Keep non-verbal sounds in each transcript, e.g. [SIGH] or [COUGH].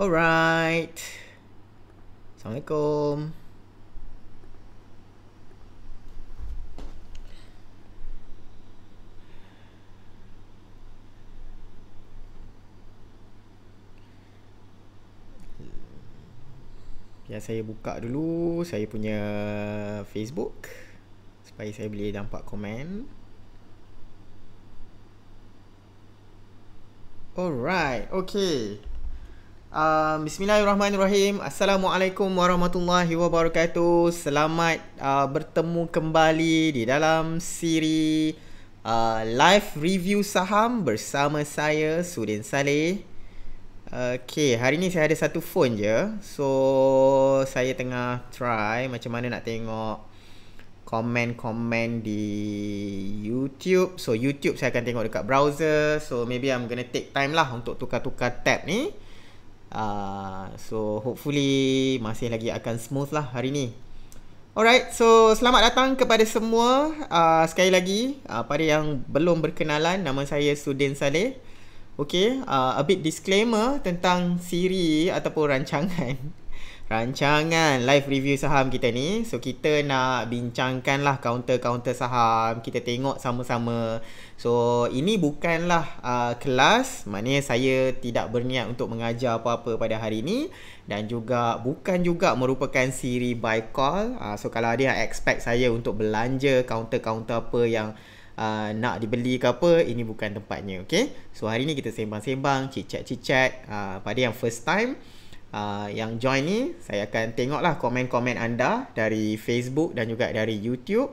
Alright. Assalamualaikum. Ya saya buka dulu saya punya Facebook supaya saya boleh nampak komen. Alright, okay. Uh, Bismillahirrahmanirrahim Assalamualaikum warahmatullahi wabarakatuh Selamat uh, bertemu kembali di dalam siri uh, ah, Live Review Saham bersama saya Sudin Saleh Okay, hari ni saya ada satu phone je So, saya tengah try macam mana nak tengok komen komen di YouTube So, YouTube saya akan tengok dekat browser So, maybe I'm gonna take time lah untuk tukar-tukar tab ni Ah, so hopefully masih lagi akan smooth lah hari ni Alright, so selamat datang kepada semua uh, Sekali lagi, uh, pada yang belum berkenalan Nama saya Sudin Saleh Okay, uh, a bit disclaimer tentang siri ataupun rancangan [LAUGHS] Rancangan live review saham kita ni So kita nak bincangkan lah counter-counter saham Kita tengok sama-sama So ini bukanlah uh, kelas Maknanya saya tidak berniat untuk mengajar apa-apa pada hari ini Dan juga bukan juga merupakan siri by call uh, So kalau ada yang expect saya untuk belanja kaunter-kaunter apa yang uh, nak dibeli ke apa Ini bukan tempatnya okay? So hari ini kita sembang-sembang, cicat-cicat uh, Pada yang first time Uh, yang join ni saya akan tengoklah komen-komen anda dari Facebook dan juga dari YouTube.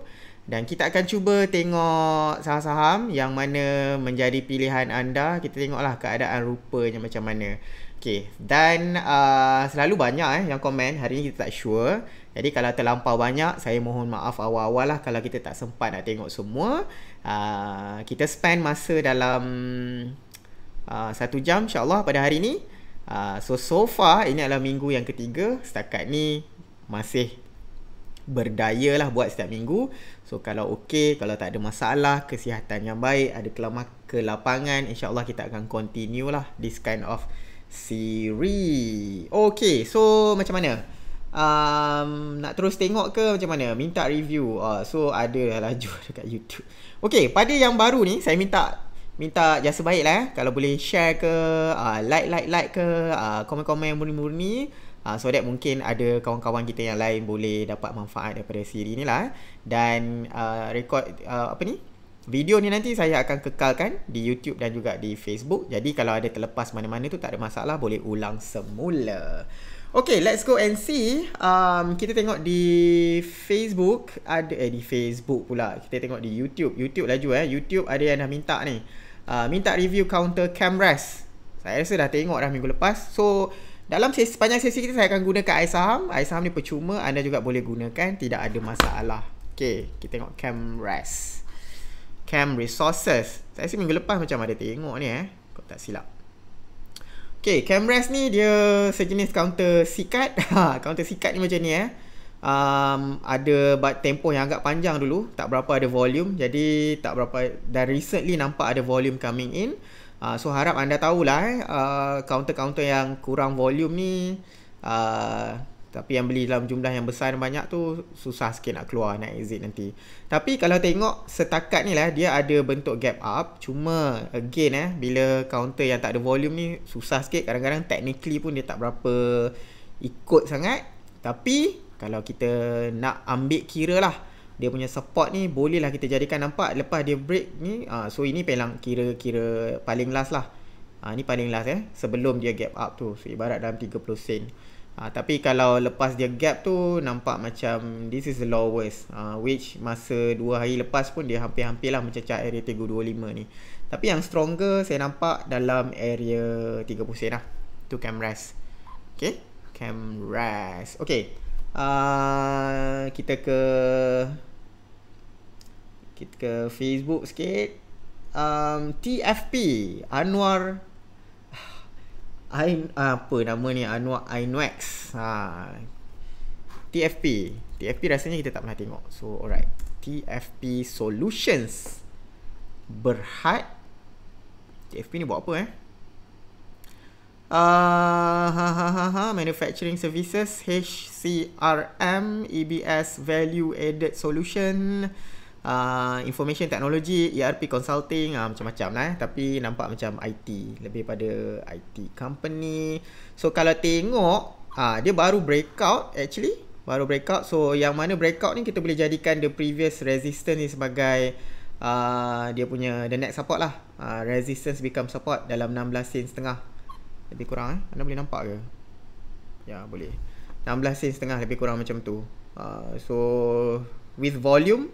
Dan kita akan cuba tengok saham-saham yang mana menjadi pilihan anda. Kita tengoklah keadaan rupanya macam mana. Okay. Dan uh, selalu banyak eh, yang komen. Hari ini kita tak sure. Jadi kalau terlampau banyak, saya mohon maaf awal-awal lah kalau kita tak sempat nak tengok semua. Uh, kita spend masa dalam uh, satu jam insyaAllah pada hari ini. Uh, so, so far ini adalah minggu yang ketiga. Setakat ni masih berdaya lah buat setiap minggu. So kalau okey, kalau tak ada masalah, kesihatan yang baik, ada kelamak ke lapangan, insyaAllah kita akan continue lah this kind of series. Okay, so macam mana? Um, nak terus tengok ke macam mana? Minta review. Uh, so ada laju [LAUGHS] dekat YouTube. Okay, pada yang baru ni saya minta minta jasa baik lah eh. Kalau boleh share ke, uh, like, like, like ke, uh, komen-komen murni-murni uh, so that mungkin ada kawan-kawan kita yang lain boleh dapat manfaat daripada siri ni lah eh. dan uh, record uh, apa ni video ni nanti saya akan kekalkan di YouTube dan juga di Facebook jadi kalau ada terlepas mana-mana tu tak ada masalah boleh ulang semula Okay, let's go and see. Um, kita tengok di Facebook. ada Eh, di Facebook pula. Kita tengok di YouTube. YouTube laju eh. YouTube ada yang dah minta ni. Uh, minta review counter cameras. Saya rasa dah tengok dah minggu lepas. So, dalam sesi, sepanjang sesi kita saya akan gunakan air saham Air saham ni percuma anda juga boleh gunakan Tidak ada masalah Okay kita tengok cam rest Cam resources Saya rasa minggu lepas macam ada tengok ni eh Kau tak silap Okay cam rest ni dia sejenis counter sikat Counter [LAUGHS] ha, sikat ni macam ni eh um, Ada tempoh yang agak panjang dulu Tak berapa ada volume Jadi tak berapa Dan recently nampak ada volume coming in Uh, so harap anda tahulah eh, uh, ah, counter-counter yang kurang volume ni uh, tapi yang beli dalam jumlah yang besar dan banyak tu susah sikit nak keluar nak exit nanti. Tapi kalau tengok setakat ni lah dia ada bentuk gap up cuma again eh bila counter yang tak ada volume ni susah sikit kadang-kadang technically pun dia tak berapa ikut sangat tapi kalau kita nak ambil kira lah dia punya support ni bolehlah kita jadikan nampak lepas dia break ni uh, so ini pelang kira-kira paling last lah uh, ni paling last eh sebelum dia gap up tu so ibarat dalam 30 sen uh, tapi kalau lepas dia gap tu nampak macam this is the lowest uh, which masa 2 hari lepas pun dia hampir-hampir lah mencecah area 325 ni tapi yang stronger saya nampak dalam area 30 sen lah tu cam rest ok cam rest ok Uh, kita ke kita ke Facebook sikit um, TFP Anwar I Ain apa nama ni Anwar Ainwax ha. TFP TFP rasanya kita tak pernah tengok so alright TFP Solutions Berhad TFP ni buat apa eh Uh, ha, ha, ha, ha, manufacturing services HCRM EBS Value Added Solution uh, information technology, ERP consulting uh, macam-macam lah eh. tapi nampak macam IT, lebih pada IT company. So kalau tengok uh, dia baru breakout actually, baru breakout. So yang mana breakout ni kita boleh jadikan the previous resistance ni sebagai uh, dia punya the next support lah. Uh, resistance become support dalam 16 sen setengah. Lebih kurang eh. Anda boleh nampak ke? Ya, boleh. 16 sen setengah lebih kurang macam tu. Uh, so with volume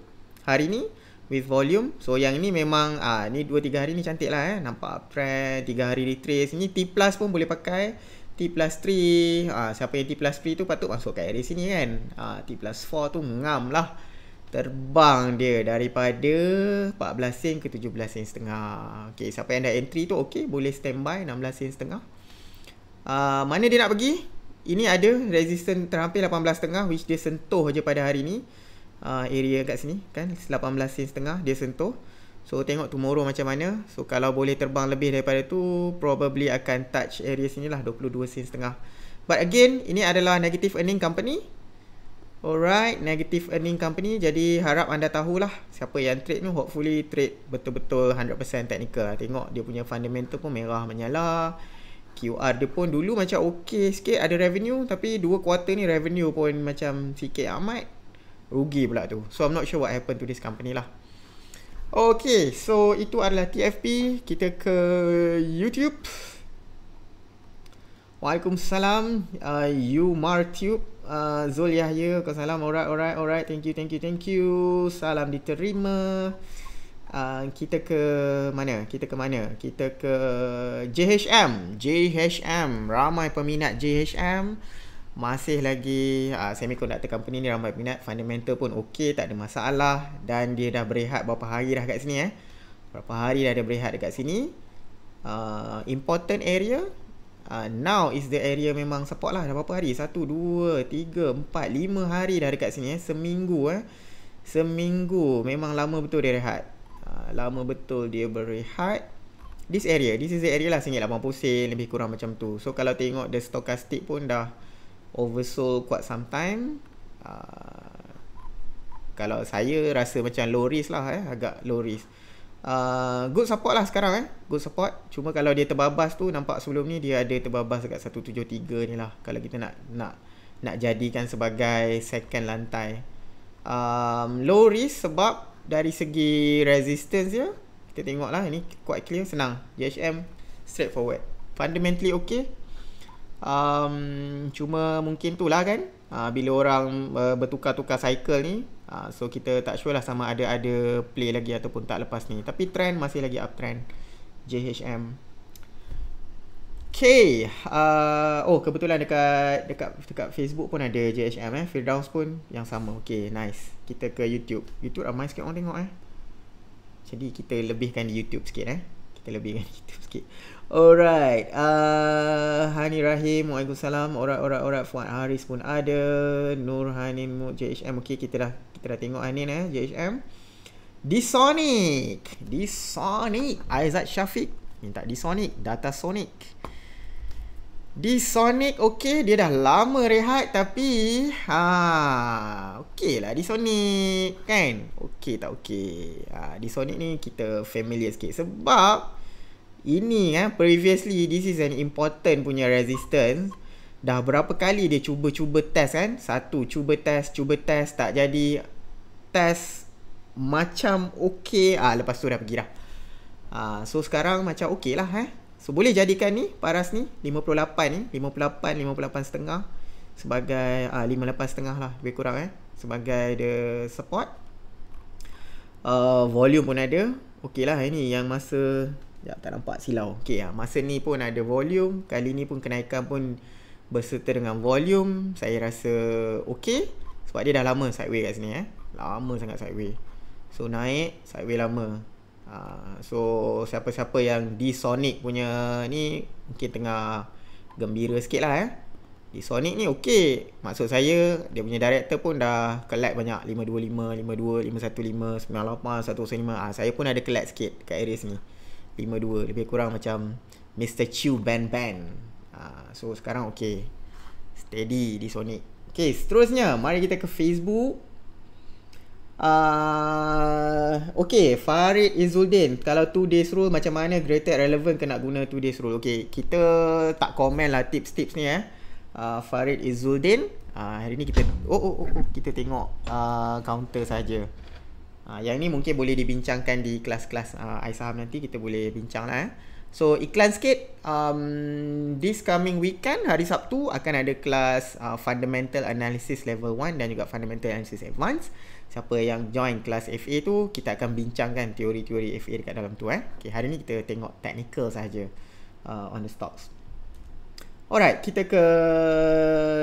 hari ni with volume so yang ni memang ah ni 2 3 hari ni cantik lah eh nampak uptrend 3 hari retrace ni T plus pun boleh pakai T plus 3 ah siapa yang T plus 3 tu patut masuk kat area sini kan ah T plus 4 tu ngam lah terbang dia daripada 14 sen ke 17 sen setengah okey siapa yang dah entry tu okey boleh standby 16 sen setengah ah mana dia nak pergi ini ada resistance terhampir 18 setengah which dia sentuh je pada hari ni uh, area kat sini kan 18 sen setengah dia sentuh so tengok tomorrow macam mana so kalau boleh terbang lebih daripada tu probably akan touch area sini lah 22 sen setengah but again ini adalah negative earning company alright negative earning company jadi harap anda tahulah siapa yang trade ni hopefully trade betul-betul 100% technical lah. tengok dia punya fundamental pun merah menyala QR dia pun dulu macam okay sikit ada revenue tapi dua quarter ni revenue pun macam sikit amat rugi pula tu so I'm not sure what happened to this company lah Okay, so itu adalah TFP. Kita ke YouTube. Waalaikumsalam. Uh, you Martube. Uh, Zul Yahya. Waalaikumsalam. Alright, alright, alright. Thank you, thank you, thank you. Salam diterima. Uh, kita ke mana? Kita ke mana? Kita ke JHM. JHM. Ramai peminat JHM. JHM masih lagi uh, semiconductor company ni ramai minat fundamental pun okey tak ada masalah dan dia dah berehat berapa hari dah kat sini eh berapa hari dah dia berehat dekat sini uh, important area uh, now is the area memang support lah dah berapa hari 1 2 3 4 5 hari dah dekat sini eh seminggu eh seminggu memang lama betul dia rehat uh, lama betul dia berehat this area this is the area lah sini 80 sen lebih kurang macam tu so kalau tengok the stochastic pun dah oversold quite some time uh, kalau saya rasa macam low risk lah eh agak low risk Uh, good support lah sekarang eh Good support Cuma kalau dia terbabas tu Nampak sebelum ni Dia ada terbabas dekat 173 ni lah Kalau kita nak Nak nak jadikan sebagai Second lantai um, Low risk sebab Dari segi resistance dia Kita tengok lah Ini quite clear Senang GHM Straightforward Fundamentally okay um, cuma mungkin tu lah kan uh, bila orang uh, bertukar-tukar cycle ni uh, so kita tak sure lah sama ada ada play lagi ataupun tak lepas ni tapi trend masih lagi uptrend JHM Okay uh, Oh kebetulan dekat Dekat dekat Facebook pun ada JHM eh Firdaus pun yang sama Okay nice Kita ke YouTube YouTube ramai sikit orang tengok eh Jadi kita lebihkan di YouTube sikit eh kita lebihkan [LAUGHS] itu sikit Alright uh, Hani Rahim Waalaikumsalam Orang-orang orang Fuad Haris pun ada Nur Hanin JHM Okay kita dah Kita dah tengok Hanin eh JHM Disonic Disonic Aizat Syafiq Minta Disonic Data Sonic di Sonic okey dia dah lama rehat tapi ha okeylah di Sonic kan okey tak okey ha di Sonic ni kita familiar sikit sebab ini eh previously this is an important punya resistance dah berapa kali dia cuba-cuba test kan satu cuba test cuba test tak jadi test macam okey ah ha, lepas tu dah pergi dah ha, so sekarang macam okeylah eh ha? So boleh jadikan ni paras ni 58 ni 58 58 setengah sebagai ah 58 setengah lah lebih kurang eh sebagai the support uh, volume pun ada okay lah ini yang masa Sekejap tak nampak silau Okay lah masa ni pun ada volume Kali ni pun kenaikan pun Berserta dengan volume Saya rasa okay Sebab dia dah lama sideway kat sini eh Lama sangat sideway So naik sideway lama Ah, so siapa-siapa yang di Sonic punya ni mungkin tengah gembira sikit lah eh. Di Sonic ni okey. Maksud saya dia punya director pun dah collect banyak 525, 52, 515, 98, 105. Ah saya pun ada collect sikit kat Aries ni. 52 lebih kurang macam Mr. Chew Ben Ben. Ah so sekarang okey. Steady di Sonic. Okey, seterusnya mari kita ke Facebook. Uh, ah, okay, Farid Izzuldin Kalau 2 days rule macam mana greater relevant Kena guna 2 days rule Okay, kita tak komen lah tips-tips ni eh uh, Farid Izzuldin uh, ah, Hari ni kita oh, oh, oh, oh kita tengok uh, counter saja. Uh, yang ni mungkin boleh dibincangkan di kelas-kelas uh, iSaham nanti Kita boleh bincang lah eh So iklan sikit um, This coming weekend hari Sabtu Akan ada kelas uh, fundamental analysis level 1 Dan juga fundamental analysis advanced siapa yang join kelas FA tu kita akan bincangkan teori-teori FA dekat dalam tu eh. Okey, hari ni kita tengok technical saja uh, on the stocks. Alright, kita ke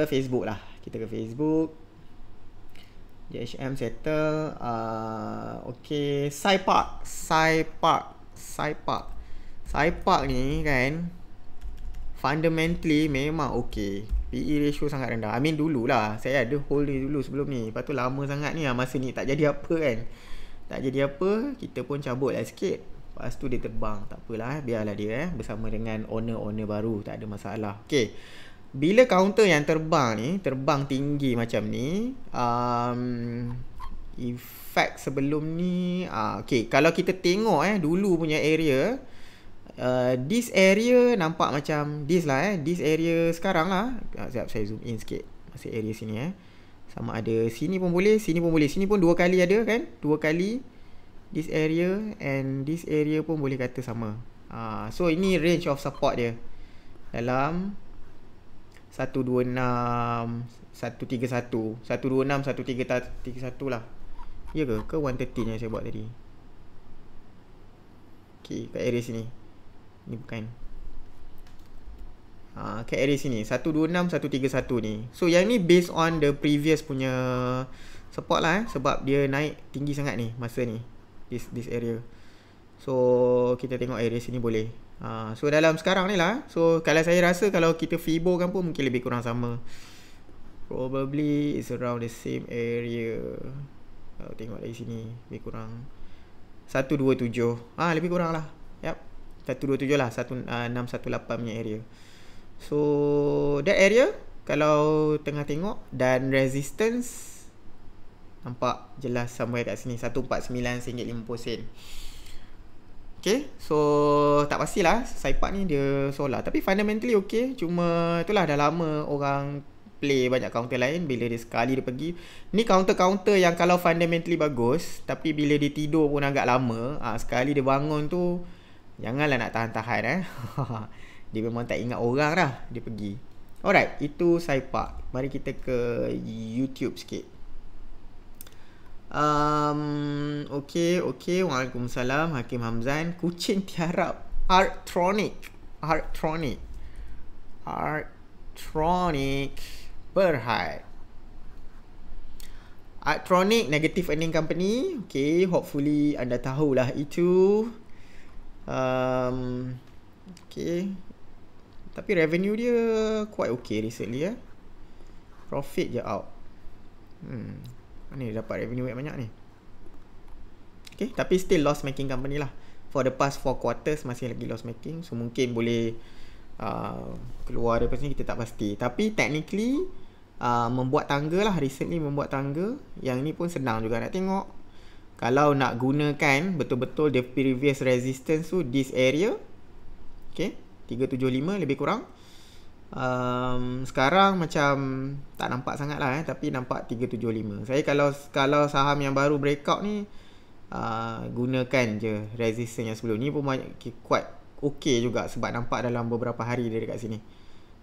Facebook lah. Kita ke Facebook. JHM settle. Uh, okay. Sai Park. Sai Park. Sai Park. Sai Park ni kan. Fundamentally memang okay. PE ratio sangat rendah. I mean dululah. Saya ada hold ni dulu sebelum ni. Lepas tu lama sangat ni lah masa ni. Tak jadi apa kan. Tak jadi apa. Kita pun cabut lah sikit. Lepas tu dia terbang. Tak apalah. Eh. Biarlah dia eh. Bersama dengan owner-owner baru. Tak ada masalah. Okay. Bila counter yang terbang ni. Terbang tinggi macam ni. Um, effect sebelum ni. Uh, ah, okay. Kalau kita tengok eh. Dulu punya area uh, this area nampak macam this lah eh this area sekarang lah ah, siap saya zoom in sikit masih area sini eh sama ada sini pun boleh sini pun boleh sini pun dua kali ada kan dua kali this area and this area pun boleh kata sama uh, so ini range of support dia dalam 126 131 126 133 131 lah Ya ke? Ke 113 yang saya buat tadi Okay kat area sini Ni bukan uh, ha, Cat array sini 126131 ni So yang ni based on the previous punya Support lah eh Sebab dia naik tinggi sangat ni Masa ni This this area So kita tengok area sini boleh uh, So dalam sekarang ni lah So kalau saya rasa Kalau kita Fibo kan pun Mungkin lebih kurang sama Probably is around the same area Kalau tengok dari sini Lebih kurang 127 Ah ha, lebih kurang lah Yap 127 lah 1618 ah, punya area So that area Kalau tengah tengok Dan resistance Nampak jelas somewhere kat sini 149 singgit 50 sen Okay so Tak pastilah Saipak ni dia solar Tapi fundamentally okay Cuma itulah dah lama orang Play banyak counter lain Bila dia sekali dia pergi Ni counter-counter yang kalau fundamentally bagus Tapi bila dia tidur pun agak lama ha, Sekali dia bangun tu Janganlah nak tahan-tahan eh. [LAUGHS] dia memang tak ingat orang lah, Dia pergi. Alright, itu Saipak. Mari kita ke YouTube sikit. Um, okay, okay. Waalaikumsalam. Hakim Hamzan. Kucing tiarap. Artronic. Artronic. Artronic Berhad. Artronic negative earning company. Okay, hopefully anda tahulah itu. Itu um, Okay Tapi revenue dia Quite okay recently ya eh. Profit je out Hmm Mana dapat revenue yang banyak ni Okay Tapi still loss making company lah For the past 4 quarters Masih lagi loss making So mungkin boleh uh, Keluar dari sini Kita tak pasti Tapi technically uh, Membuat tangga lah Recently membuat tangga Yang ni pun senang juga nak tengok kalau nak gunakan betul-betul the previous resistance tu this area okay 375 lebih kurang um, sekarang macam tak nampak sangat lah eh tapi nampak 375 saya kalau kalau saham yang baru breakout ni uh, gunakan je resistance yang sebelum ni pun banyak, kuat okay juga sebab nampak dalam beberapa hari dia dekat sini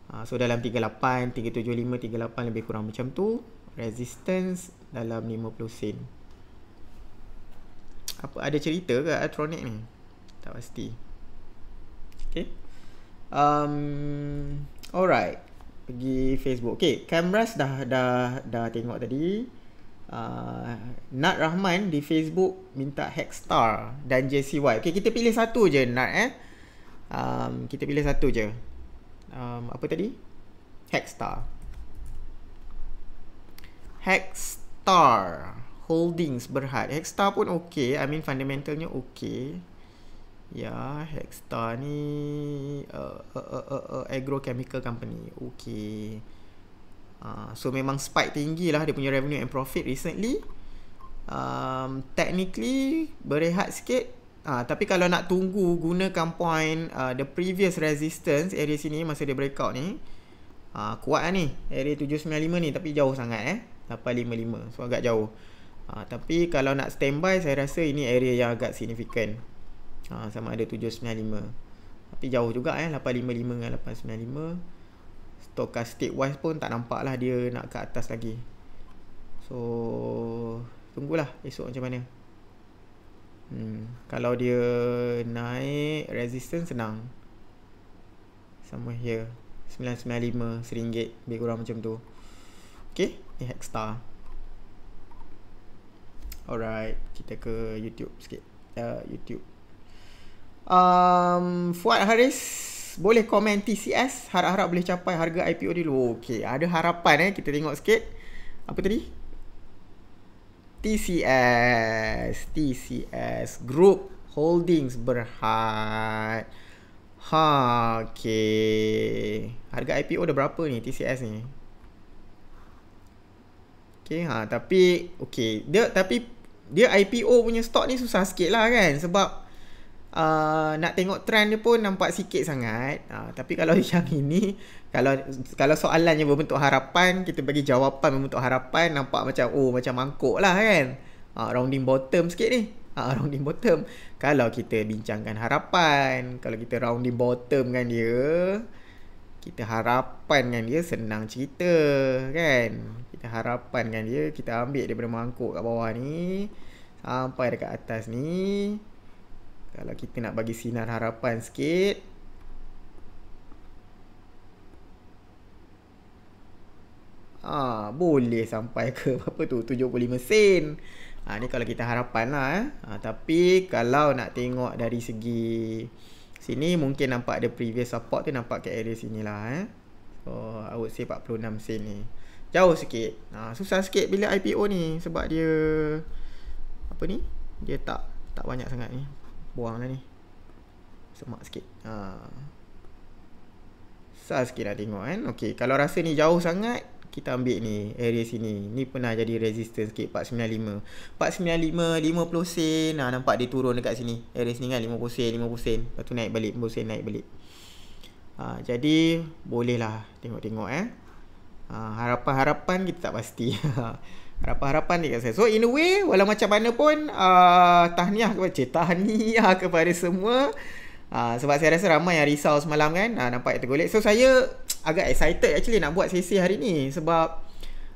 uh, so dalam 38 375 38 lebih kurang macam tu resistance dalam 50 sen apa ada cerita ke Atronic ni? Tak pasti. Okay. Um, alright. Pergi Facebook. Okay, Cameras dah dah dah tengok tadi. Uh, Nat Rahman di Facebook minta Hackstar dan JCY. Okay, kita pilih satu je Nat eh. Um, kita pilih satu je. Um, apa tadi? Hackstar. Hackstar. Hackstar. Holdings berhad Hexstar pun okay I mean fundamentalnya okay Ya Hexstar ni uh, uh, uh, uh, uh, Agrochemical company Okay uh, ah, So memang spike tinggi lah Dia punya revenue and profit recently um, Technically Berehat sikit uh, Tapi kalau nak tunggu Gunakan point uh, The previous resistance Area sini Masa dia breakout ni uh, Kuat lah ni Area 795 ni Tapi jauh sangat eh 855 So agak jauh Ha, tapi kalau nak standby saya rasa ini area yang agak signifikan. Ha, sama ada 795. Tapi jauh juga eh 855 dengan 895. Stochastic wise pun tak nampak lah dia nak ke atas lagi. So tunggulah esok macam mana. Hmm, kalau dia naik resistance senang. Sama here 995 seringgit lebih kurang macam tu. Okay, ni Hexstar. Alright, kita ke YouTube sikit. Uh, YouTube. Um, Fuad Haris, boleh komen TCS? Harap-harap boleh capai harga IPO dulu. Okay, ada harapan eh. Kita tengok sikit. Apa tadi? TCS. TCS. Group Holdings Berhad. Ha, okay. Harga IPO dah berapa ni TCS ni? Okay, ha, tapi okay. Dia, tapi dia IPO punya stok ni susah sikit lah kan sebab uh, nak tengok trend dia pun nampak sikit sangat uh, tapi kalau [LAUGHS] yang ini kalau kalau soalannya berbentuk harapan kita bagi jawapan berbentuk harapan nampak macam oh macam mangkuk lah kan uh, rounding bottom sikit ni uh, [LAUGHS] rounding bottom kalau kita bincangkan harapan kalau kita rounding bottom kan dia kita harapan dengan dia senang cerita kan kita harapan dengan dia kita ambil daripada mangkuk kat bawah ni sampai dekat atas ni kalau kita nak bagi sinar harapan sikit Ha, boleh sampai ke [LAUGHS] apa tu 75 sen ha, Ni kalau kita harapan lah eh. ha, Tapi kalau nak tengok dari segi Sini mungkin nampak ada previous support tu nampak kat area sini lah eh. So I would say 46 sen ni Jauh sikit ha, Susah sikit bila IPO ni sebab dia Apa ni Dia tak tak banyak sangat ni Buang lah ni Semak sikit ha. Susah sikit nak tengok kan Okay kalau rasa ni jauh sangat kita ambil ni area sini ni pernah jadi resistance sikit 495 495 50 sen ah nampak dia turun dekat sini area sini kan 50 sen 50 sen lepas tu naik balik 50 sen naik balik ah jadi bolehlah tengok-tengok eh ha, harapan-harapan kita tak pasti [LAUGHS] harapan-harapan dekat saya so in a way walau macam mana pun uh, tahniah kepada cik kepada semua Ah, sebab saya rasa ramai yang risau semalam kan uh, Nampak yang tergolek So saya [TSK] agak excited actually nak buat sesi hari ni Sebab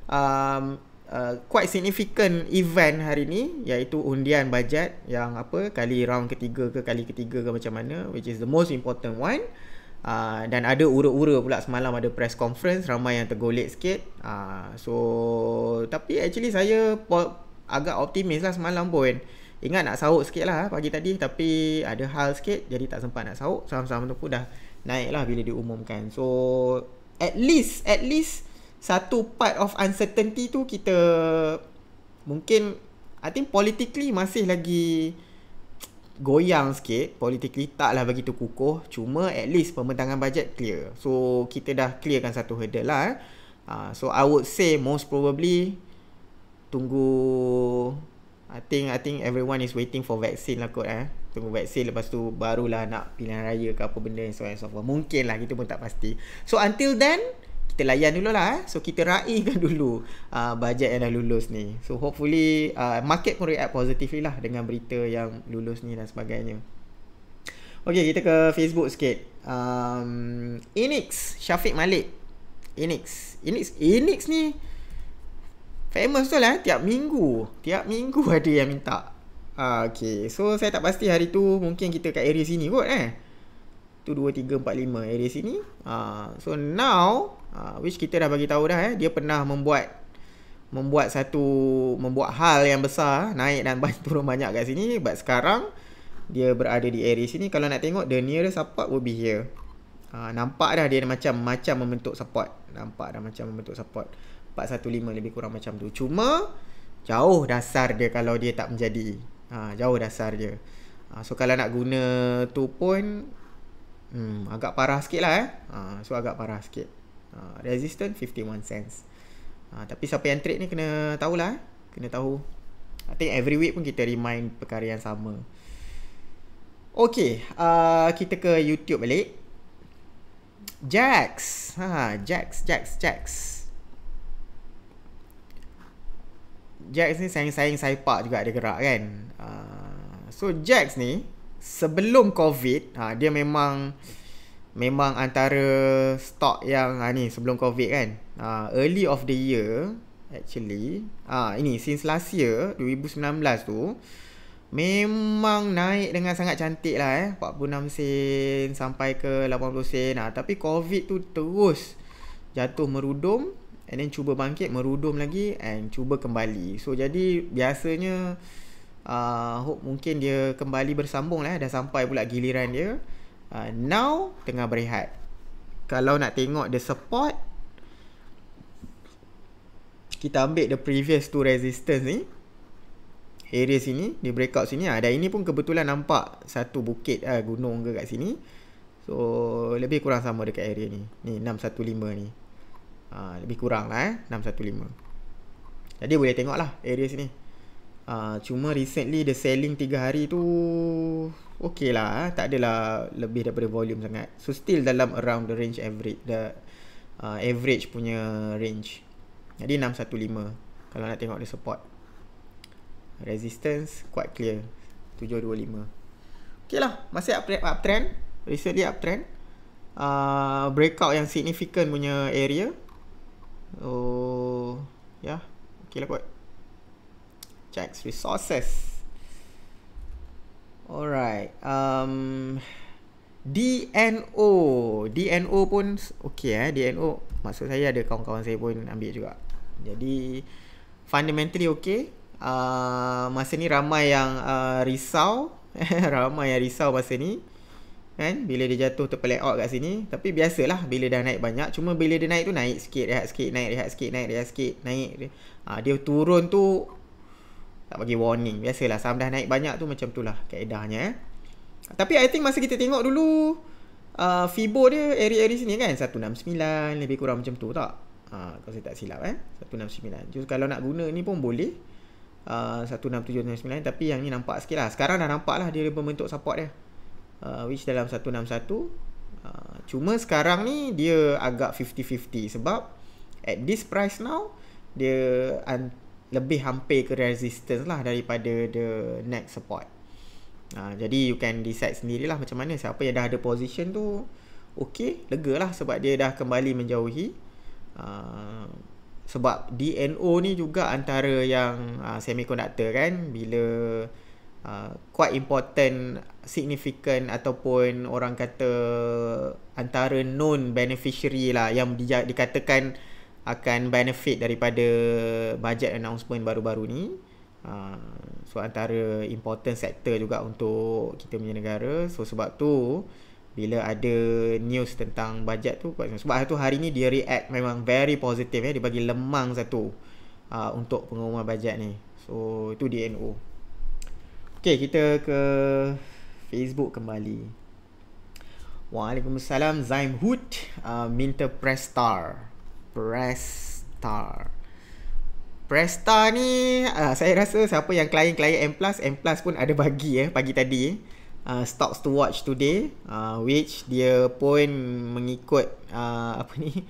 um, uh, quite significant event hari ni Iaitu undian bajet yang apa Kali round ketiga ke kali ketiga ke macam mana Which is the most important one Uh, dan ada ura-ura pula semalam ada press conference ramai yang tergolek sikit uh, so tapi actually saya agak optimis lah semalam pun Ingat nak sahut sikit lah pagi tadi Tapi ada hal sikit jadi tak sempat nak sahut Saham-saham tu pun dah naik lah bila diumumkan So at least, at least satu part of uncertainty tu kita Mungkin I think politically masih lagi goyang sikit Politically taklah begitu kukuh Cuma at least pembentangan bajet clear So kita dah clearkan satu hurdle lah eh. Uh, so I would say most probably tunggu I think I think everyone is waiting for vaccine lah kot eh. Tunggu vaksin lepas tu barulah nak pilihan raya ke apa benda so and so forth. Mungkin lah kita pun tak pasti. So until then kita layan dulu lah eh. So kita raihkan [LAUGHS] dulu uh, bajet yang dah lulus ni. So hopefully uh, market pun react positively lah dengan berita yang lulus ni dan sebagainya. Okay kita ke Facebook sikit. Um, Enix Syafiq Malik. Enix. Enix. Enix ni Famous tu lah Tiap minggu Tiap minggu [LAUGHS] ada yang minta ah, Okay So saya tak pasti hari tu Mungkin kita kat area sini kot eh Tu 2, 3, 4, 5 area sini ah, So now ah, Which kita dah bagi tahu dah eh Dia pernah membuat Membuat satu Membuat hal yang besar Naik dan banyak, [LAUGHS] turun banyak kat sini But sekarang Dia berada di area sini Kalau nak tengok The nearest support will be here ah, Nampak dah dia macam Macam membentuk support Nampak dah macam membentuk support 415 lebih kurang macam tu. Cuma jauh dasar dia kalau dia tak menjadi. Ha, jauh dasar dia. Ha, so kalau nak guna tu pun hmm, agak parah sikit lah eh. Ha, so agak parah sikit. Ha, resistance 51 cents. Ha, tapi siapa yang trade ni kena tahulah. Eh. Kena tahu. I think every week pun kita remind perkara yang sama. Okay, uh, kita ke YouTube balik. Jax. Ha, Jax, Jax, Jax. Jax. Jax ni sayang-sayang saipak juga dia gerak kan. Uh, so Jax ni sebelum COVID uh, dia memang memang antara stock yang uh, ni sebelum COVID kan. Uh, early of the year actually. uh, ini since last year 2019 tu memang naik dengan sangat cantik lah eh 46 sen sampai ke 80 sen lah. tapi covid tu terus jatuh merudum and then cuba bangkit merudum lagi and cuba kembali so jadi biasanya uh, hope mungkin dia kembali bersambung lah dah sampai pula giliran dia uh, now tengah berehat kalau nak tengok the support kita ambil the previous two resistance ni area sini di breakout sini ada ah, ini pun kebetulan nampak satu bukit ah gunung ke kat sini so lebih kurang sama dekat area ni ni 615 ni ha, Lebih kurang lah eh 615 Jadi boleh tengok lah area sini ha, Cuma recently the selling 3 hari tu Okay lah eh. Tak adalah lebih daripada volume sangat So still dalam around the range average The uh, average punya range Jadi 615 Kalau nak tengok the support Resistance quite clear 725 Okay lah Masih uptrend, uptrend. Recently uptrend uh, Breakout yang signifikan punya area Oh, yeah. Okay lah kot. Checks resources. Alright. Um, DNO. DNO pun okay eh. DNO. Maksud saya ada kawan-kawan saya pun ambil juga. Jadi, fundamentally okay. Uh, masa ni ramai yang uh, risau. [LAUGHS] ramai yang risau masa ni kan bila dia jatuh terpelek out kat sini tapi biasalah bila dah naik banyak cuma bila dia naik tu naik sikit rehat sikit naik rehat sikit naik rehat sikit naik ha, dia turun tu tak bagi warning biasalah saham dah naik banyak tu macam tu lah kaedahnya eh. tapi I think masa kita tengok dulu uh, Fibo dia area-area sini kan 169 lebih kurang macam tu tak ha, kalau saya tak silap eh 169 Just kalau nak guna ni pun boleh uh, 167, 169 Tapi yang ni nampak sikit lah Sekarang dah nampak lah Dia membentuk support dia uh, which dalam 161 uh, cuma sekarang ni dia agak 50-50 sebab at this price now dia un- lebih hampir ke resistance lah daripada the next support uh, jadi you can decide sendirilah macam mana siapa yang dah ada position tu okay lega lah sebab dia dah kembali menjauhi uh, sebab DNO ni juga antara yang uh, semiconductor kan bila uh, quite important significant ataupun orang kata antara known beneficiary lah yang di, dikatakan akan benefit daripada budget announcement baru-baru ni uh, so antara important sector juga untuk kita punya negara so sebab tu bila ada news tentang bajet tu sebab tu hari ni dia react memang very positive eh dia bagi lemang satu uh, untuk pengumuman bajet ni so itu DNO Okay, kita ke Facebook kembali. Waalaikumsalam Zaim Hood uh, ah, Minta Prestar Prestar presta ni uh, Saya rasa siapa yang klien-klien M Plus M Plus pun ada bagi eh Pagi tadi eh. Uh, stocks to watch today uh, Which dia pun Mengikut uh, Apa ni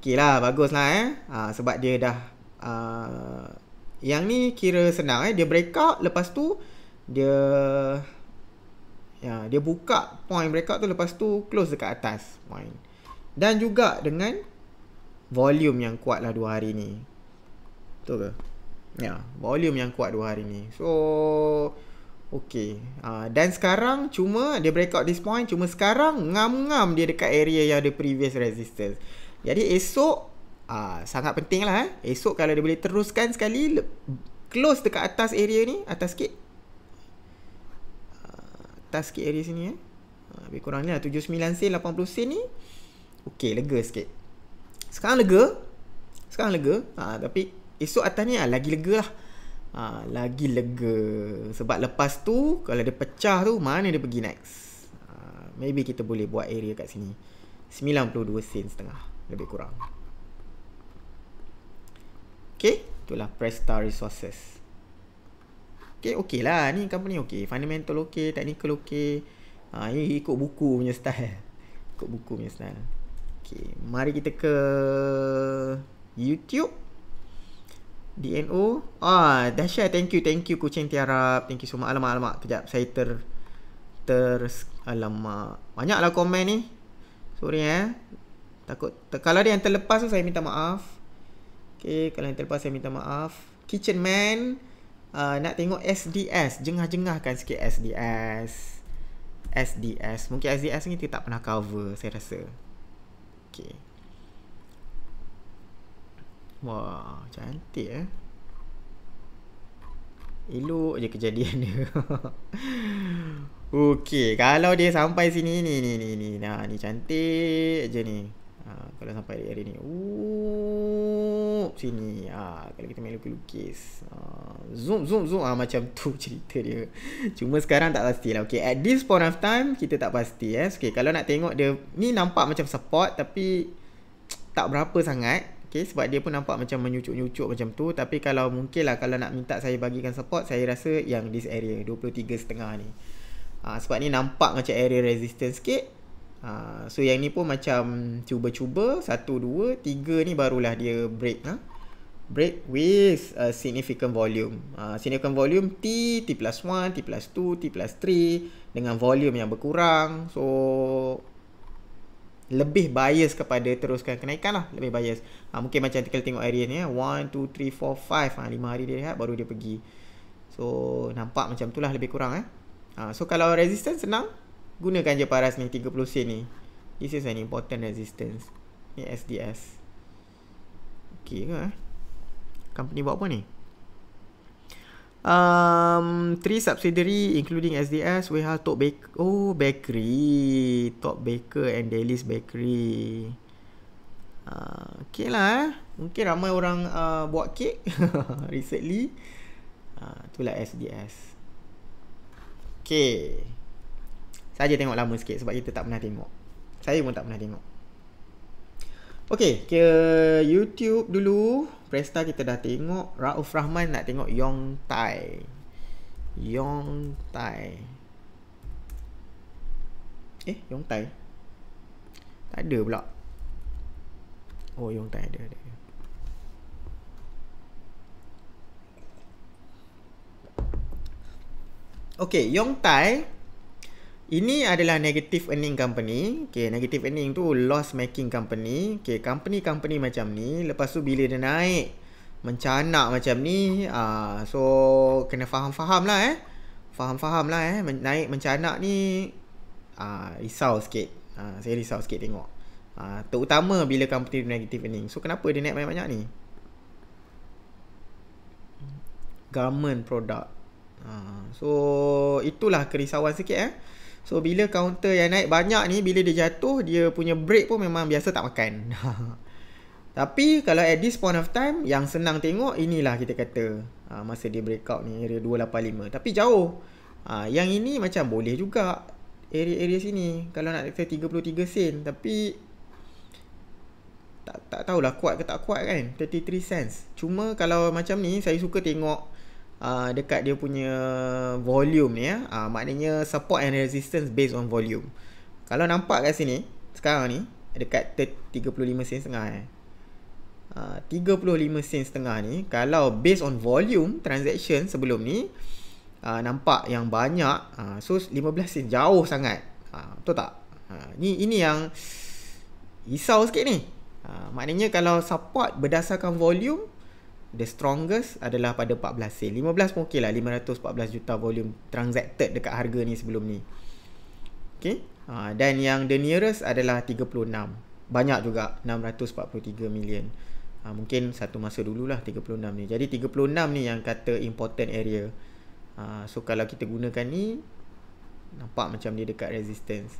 Okay lah Bagus lah eh uh, Sebab dia dah uh, Yang ni kira senang eh Dia breakout Lepas tu uh, dia ya dia buka point breakout tu lepas tu close dekat atas point dan juga dengan volume yang kuat lah dua hari ni betul ke ya volume yang kuat dua hari ni so Okay, uh, dan sekarang cuma dia breakout this point Cuma sekarang ngam-ngam dia dekat area yang ada previous resistance Jadi esok, uh, sangat penting lah eh. Esok kalau dia boleh teruskan sekali Close dekat atas area ni, atas sikit atas sikit area sini eh. Ha, lebih kurang ni lah 79 sen 80 sen ni Okay lega sikit Sekarang lega Sekarang lega ha, Tapi esok atas ni lah, lagi lega lah ha, Lagi lega Sebab lepas tu Kalau dia pecah tu Mana dia pergi next ha, Maybe kita boleh buat area kat sini 92 sen setengah Lebih kurang Okay Itulah Prestar Resources okay, okay lah ni company okay fundamental okay technical okay uh, ha, ikut buku punya style [LAUGHS] ikut buku punya style okay mari kita ke YouTube DNO ah dahsyat thank you thank you kucing tiarap thank you semua alamak alamak kejap saya ter ter alamak lah komen ni sorry eh takut ter, kalau ada yang terlepas tu saya minta maaf Okay, kalau yang terlepas saya minta maaf kitchen man uh, nak tengok SDS jengah-jengahkan sikit SDS SDS mungkin SDS ni kita tak pernah cover saya rasa Okay. wah cantik eh elok je kejadian dia [LAUGHS] okey kalau dia sampai sini ni ni ni ni nah ni cantik je ni ha, kalau sampai di area ni Ooh, sini ha, kalau kita main lukis-lukis ha, zoom zoom zoom ha, macam tu [LAUGHS] cerita dia cuma sekarang tak pasti lah okay, at this point of time kita tak pasti eh. okay, kalau nak tengok dia ni nampak macam support tapi tak berapa sangat Okay, sebab dia pun nampak macam menyucuk-nyucuk macam tu Tapi kalau mungkin lah kalau nak minta saya bagikan support Saya rasa yang this area 23.5 ni ha, Sebab ni nampak macam area resistance sikit Uh, so yang ni pun macam cuba-cuba satu dua tiga ni barulah dia break ha? break with a significant volume uh, significant volume T T plus 1 T plus 2 T plus 3 dengan volume yang berkurang so lebih bias kepada teruskan kenaikan lah lebih bias uh, mungkin macam kita tengok area ni 1 2 3 4 5 ha, lima hari dia lihat baru dia pergi so nampak macam tu lah lebih kurang eh. Uh, so kalau resistance senang gunakan je paras ni 30 sen ni this is an important resistance ni SDS okey ke eh? company buat apa ni um three subsidiary including SDS we have top bake oh bakery top baker and Daily's bakery uh, okay lah eh. mungkin ramai orang uh, buat kek [LAUGHS] recently uh, itulah SDS okay saja tengok lama sikit sebab kita tak pernah tengok. Saya pun tak pernah tengok. Okey, ke YouTube dulu. Presta kita dah tengok. Rauf Rahman nak tengok Yong Tai. Yong Tai. Eh, Yong Tai. Tak ada pula. Oh, Yong Tai ada, ada. Okey, Yong Tai ini adalah negative earning company. Okay, negative earning tu loss making company. Okay, company-company macam ni. Lepas tu bila dia naik, mencanak macam ni. Uh, so, kena faham-faham lah eh. Faham-faham lah eh. Men naik mencanak ni, uh, risau sikit. Uh, saya risau sikit tengok. Uh, terutama bila company tu negative earning. So, kenapa dia naik banyak-banyak ni? Garment product. Uh, so, itulah kerisauan sikit eh. So bila counter yang naik banyak ni bila dia jatuh dia punya break pun memang biasa tak makan. [LAUGHS] Tapi kalau at this point of time yang senang tengok inilah kita kata ha, masa dia breakout ni area 285. Tapi jauh. Ha, yang ini macam boleh juga area-area sini kalau nak kata 33 sen tapi tak tak tahulah kuat ke tak kuat kan 33 cents. Cuma kalau macam ni saya suka tengok Ah, dekat dia punya volume ni ya. Uh, maknanya support and resistance based on volume. Kalau nampak kat sini sekarang ni dekat 35 sen setengah eh. Ah, uh, 35 sen setengah ni kalau based on volume transaction sebelum ni uh, nampak yang banyak uh, so 15 sen jauh sangat. Uh, betul tak? Uh, ni ini yang risau sikit ni. Uh, maknanya kalau support berdasarkan volume the strongest adalah pada 14 sen. 15 pun okey lah. 514 juta volume transacted dekat harga ni sebelum ni. Okay. Ha, dan yang the nearest adalah 36. Banyak juga. 643 million. Ha, mungkin satu masa dululah 36 ni. Jadi 36 ni yang kata important area. Ha, so kalau kita gunakan ni. Nampak macam dia dekat resistance.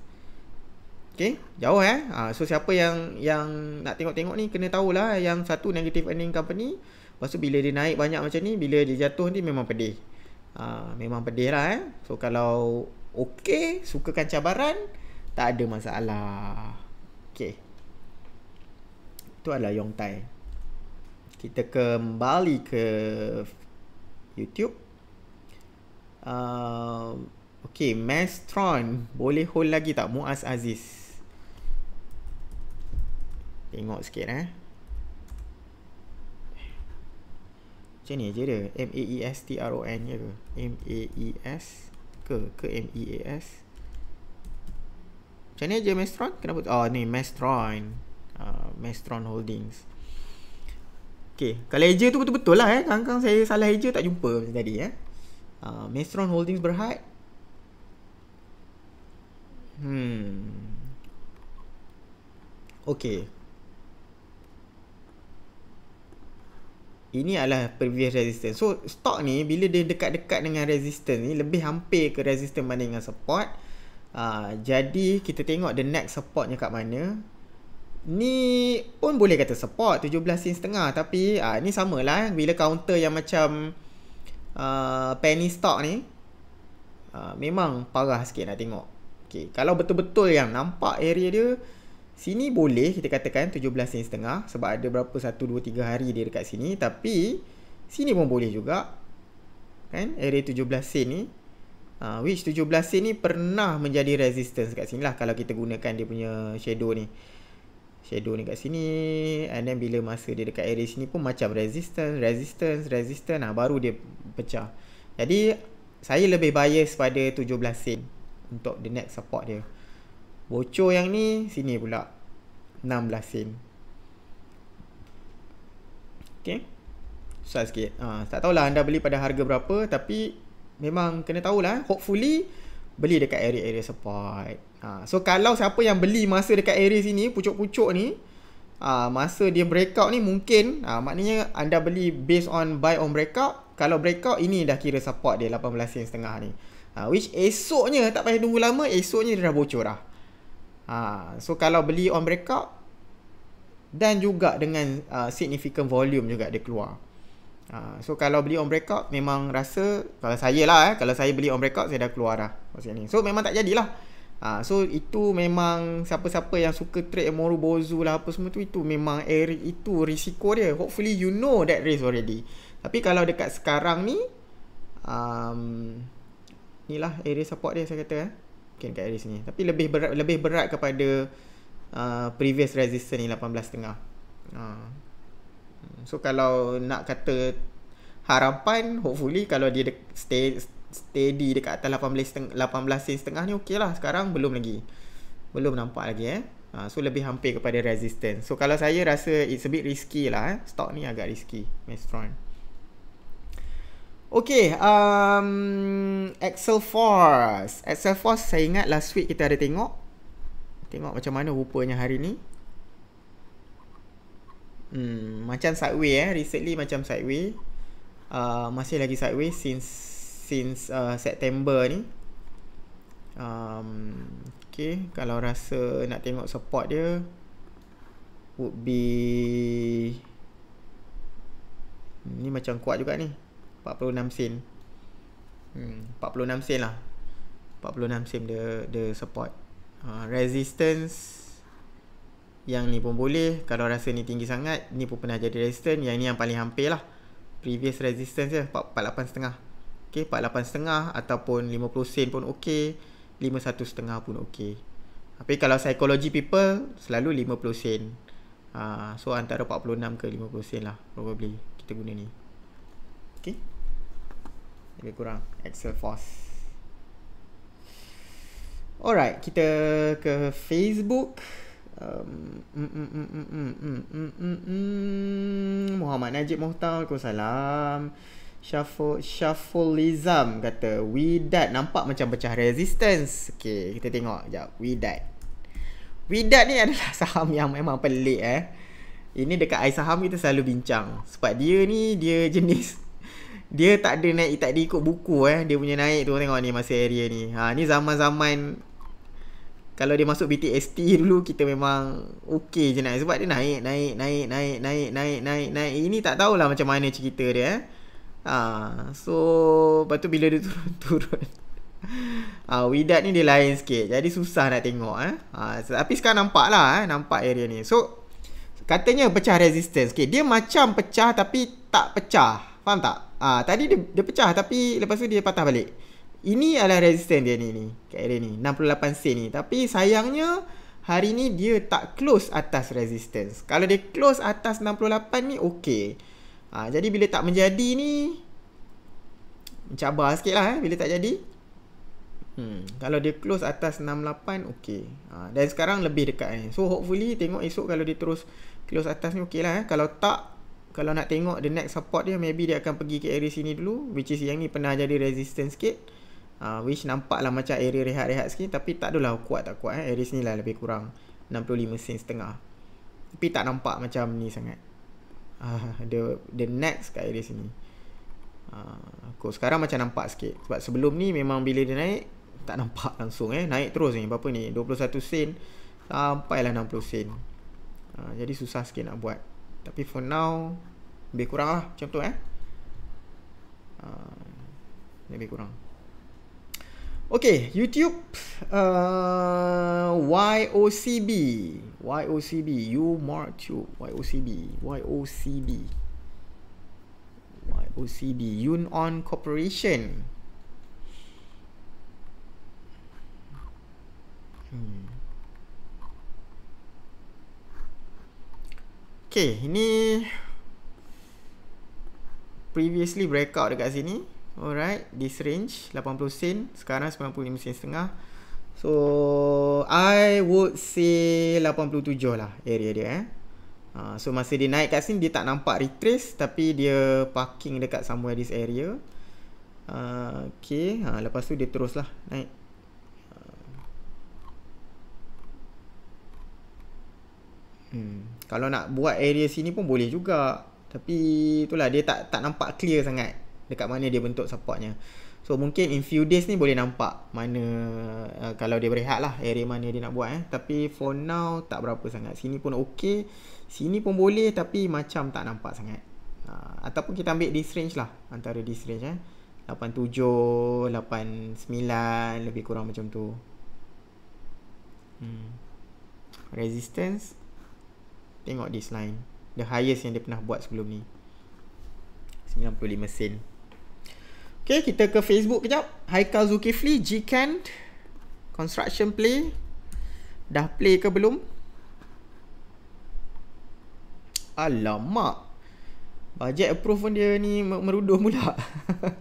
Okay. Jauh eh. Ha, so siapa yang yang nak tengok-tengok ni. Kena tahulah yang satu negative earning company. Lepas tu bila dia naik banyak macam ni Bila dia jatuh ni memang pedih ha, Memang pedih lah eh So kalau okey Sukakan cabaran Tak ada masalah Okay Itu adalah Yong Tai Kita kembali ke YouTube uh, ha, Okay Mastron Boleh hold lagi tak Muaz Aziz Tengok sikit eh Macam ni je dia M-A-E-S-T-R-O-N je ke M-A-E-S Ke Ke M-E-A-S Macam ni je Mastron Kenapa Oh ni Mastron uh, ah, Mastron Holdings Okay Kalau eja tu betul-betul lah eh Kadang-kadang saya salah eja Tak jumpa macam tadi eh uh, ah, Mastron Holdings Berhad Hmm Okay ini adalah previous resistance. So stock ni bila dia dekat-dekat dengan resistance ni lebih hampir ke resistance banding dengan support. Uh, jadi kita tengok the next supportnya kat mana. Ni pun boleh kata support 17 sen setengah tapi uh, ni samalah bila counter yang macam uh, penny stock ni uh, memang parah sikit nak tengok. Okay. Kalau betul-betul yang nampak area dia Sini boleh kita katakan 17 sen setengah sebab ada berapa 1, 2, 3 hari dia dekat sini. Tapi sini pun boleh juga. Kan? Area 17 sen ni. Uh, which 17 sen ni pernah menjadi resistance kat sini lah kalau kita gunakan dia punya shadow ni. Shadow ni kat sini. And then bila masa dia dekat area sini pun macam resistance, resistance, resistance. Nah, ha, baru dia pecah. Jadi saya lebih bias pada 17 sen untuk the next support dia. Bocor yang ni sini pula 16 sen. Okay, Susah sikit. Ha, tak tahulah anda beli pada harga berapa tapi memang kena tahulah hopefully beli dekat area-area support. Ha, so kalau siapa yang beli masa dekat area sini pucuk-pucuk ni Uh, masa dia breakout ni mungkin uh, maknanya anda beli based on buy on breakout kalau breakout ini dah kira support dia 18 sen setengah ni uh, which esoknya tak payah tunggu lama esoknya dia dah bocor dah Ha, so kalau beli on breakout dan juga dengan uh, significant volume juga dia keluar. Ha, so kalau beli on breakout memang rasa kalau saya lah eh, kalau saya beli on breakout saya dah keluar dah maksudnya ni. So memang tak jadilah. Ha, so itu memang siapa-siapa yang suka trade Moru Bozu lah apa semua tu itu memang air eh, itu risiko dia. Hopefully you know that risk already. Tapi kalau dekat sekarang ni um, lah area support dia saya kata eh mungkin kat area sini tapi lebih berat lebih berat kepada uh, previous resistance ni 18 tengah uh. so kalau nak kata harapan hopefully kalau dia de- stay steady dekat atas 18 18 sen setengah ni okey lah sekarang belum lagi belum nampak lagi eh uh, so lebih hampir kepada resistance so kalau saya rasa it's a bit risky lah eh. stock ni agak risky Mestron Okay, um, Excel Force. Excel Force saya ingat last week kita ada tengok. Tengok macam mana rupanya hari ni. Hmm, macam sideway eh. Recently macam sideway. Uh, masih lagi sideway since since uh, September ni. Um, okay, kalau rasa nak tengok support dia. Would be... Hmm, ni macam kuat juga ni. 46 sen hmm, 46 sen lah 46 sen dia, dia support uh, Resistance Yang ni pun boleh Kalau rasa ni tinggi sangat Ni pun pernah jadi resistance Yang ni yang paling hampir lah Previous resistance je 48.5 Okay 48.5 Ataupun 50 sen pun ok 51.5 pun ok Tapi kalau psikologi people Selalu 50 sen uh, So antara 46 ke 50 sen lah Probably kita guna ni Okay lebih kurang axial force Alright, kita ke Facebook. Muhammad Najib Mohtar, Assalamualaikum. Shuffle, Shuffleism kata We that nampak macam pecah resistance Okay, kita tengok sekejap We that We that ni adalah [LAUGHS] saham yang memang pelik eh Ini dekat air saham kita selalu bincang Sebab dia ni, dia jenis dia tak ada naik tak ada ikut buku eh dia punya naik tu tengok ni masa area ni ha ni zaman-zaman kalau dia masuk BTST dulu kita memang okey je naik sebab dia naik naik naik naik naik naik naik naik ini tak tahulah macam mana cerita dia eh ha so lepas tu bila dia turun [LAUGHS] turun ha, Widat ni dia lain sikit jadi susah nak tengok eh ha tapi sekarang nampak lah eh nampak area ni so katanya pecah resistance okay, dia macam pecah tapi tak pecah faham tak Ah, tadi dia, dia pecah tapi lepas tu dia patah balik. Ini adalah resisten dia ni ni. Kat ni 68 sen ni. Tapi sayangnya hari ni dia tak close atas resisten. Kalau dia close atas 68 ni okey. Ah, jadi bila tak menjadi ni mencabar sikit lah eh, bila tak jadi. Hmm, kalau dia close atas 68 okey. Ah, dan sekarang lebih dekat ni. So hopefully tengok esok kalau dia terus close atas ni okeylah eh. Kalau tak kalau nak tengok the next support dia maybe dia akan pergi ke area sini dulu which is yang ni pernah jadi resistance sikit uh, which lah macam area rehat-rehat sikit tapi tak adalah kuat tak kuat eh. area sini lah lebih kurang 65 sen setengah tapi tak nampak macam ni sangat uh, the the next kat area sini uh, sekarang macam nampak sikit sebab sebelum ni memang bila dia naik tak nampak langsung eh naik terus ni berapa ni 21 sen sampailah 60 sen uh, jadi susah sikit nak buat tapi for now Lebih kurang lah macam tu eh uh, Lebih kurang Okay, YouTube uh, YOCB YOCB you, YOCB YOCB YOCB Yunon Corporation Hmm Okay, ini previously breakout dekat sini. Alright, this range 80 sen, sekarang 95 sen setengah. So, I would say 87 lah area dia eh. Uh, so masa dia naik kat sini dia tak nampak retrace tapi dia parking dekat somewhere this area. Uh, ha, okay, uh, ha, lepas tu dia terus lah naik. Hmm kalau nak buat area sini pun boleh juga tapi itulah dia tak tak nampak clear sangat dekat mana dia bentuk supportnya so mungkin in few days ni boleh nampak mana uh, kalau dia berehat lah area mana dia nak buat eh tapi for now tak berapa sangat sini pun okey sini pun boleh tapi macam tak nampak sangat uh, ataupun kita ambil this range lah antara this range eh 87 89 lebih kurang macam tu hmm resistance Tengok this line The highest yang dia pernah buat sebelum ni 95 sen Okay kita ke Facebook kejap Haikal Zulkifli G-Cant Construction play Dah play ke belum? Alamak Budget approve pun dia ni merudum pula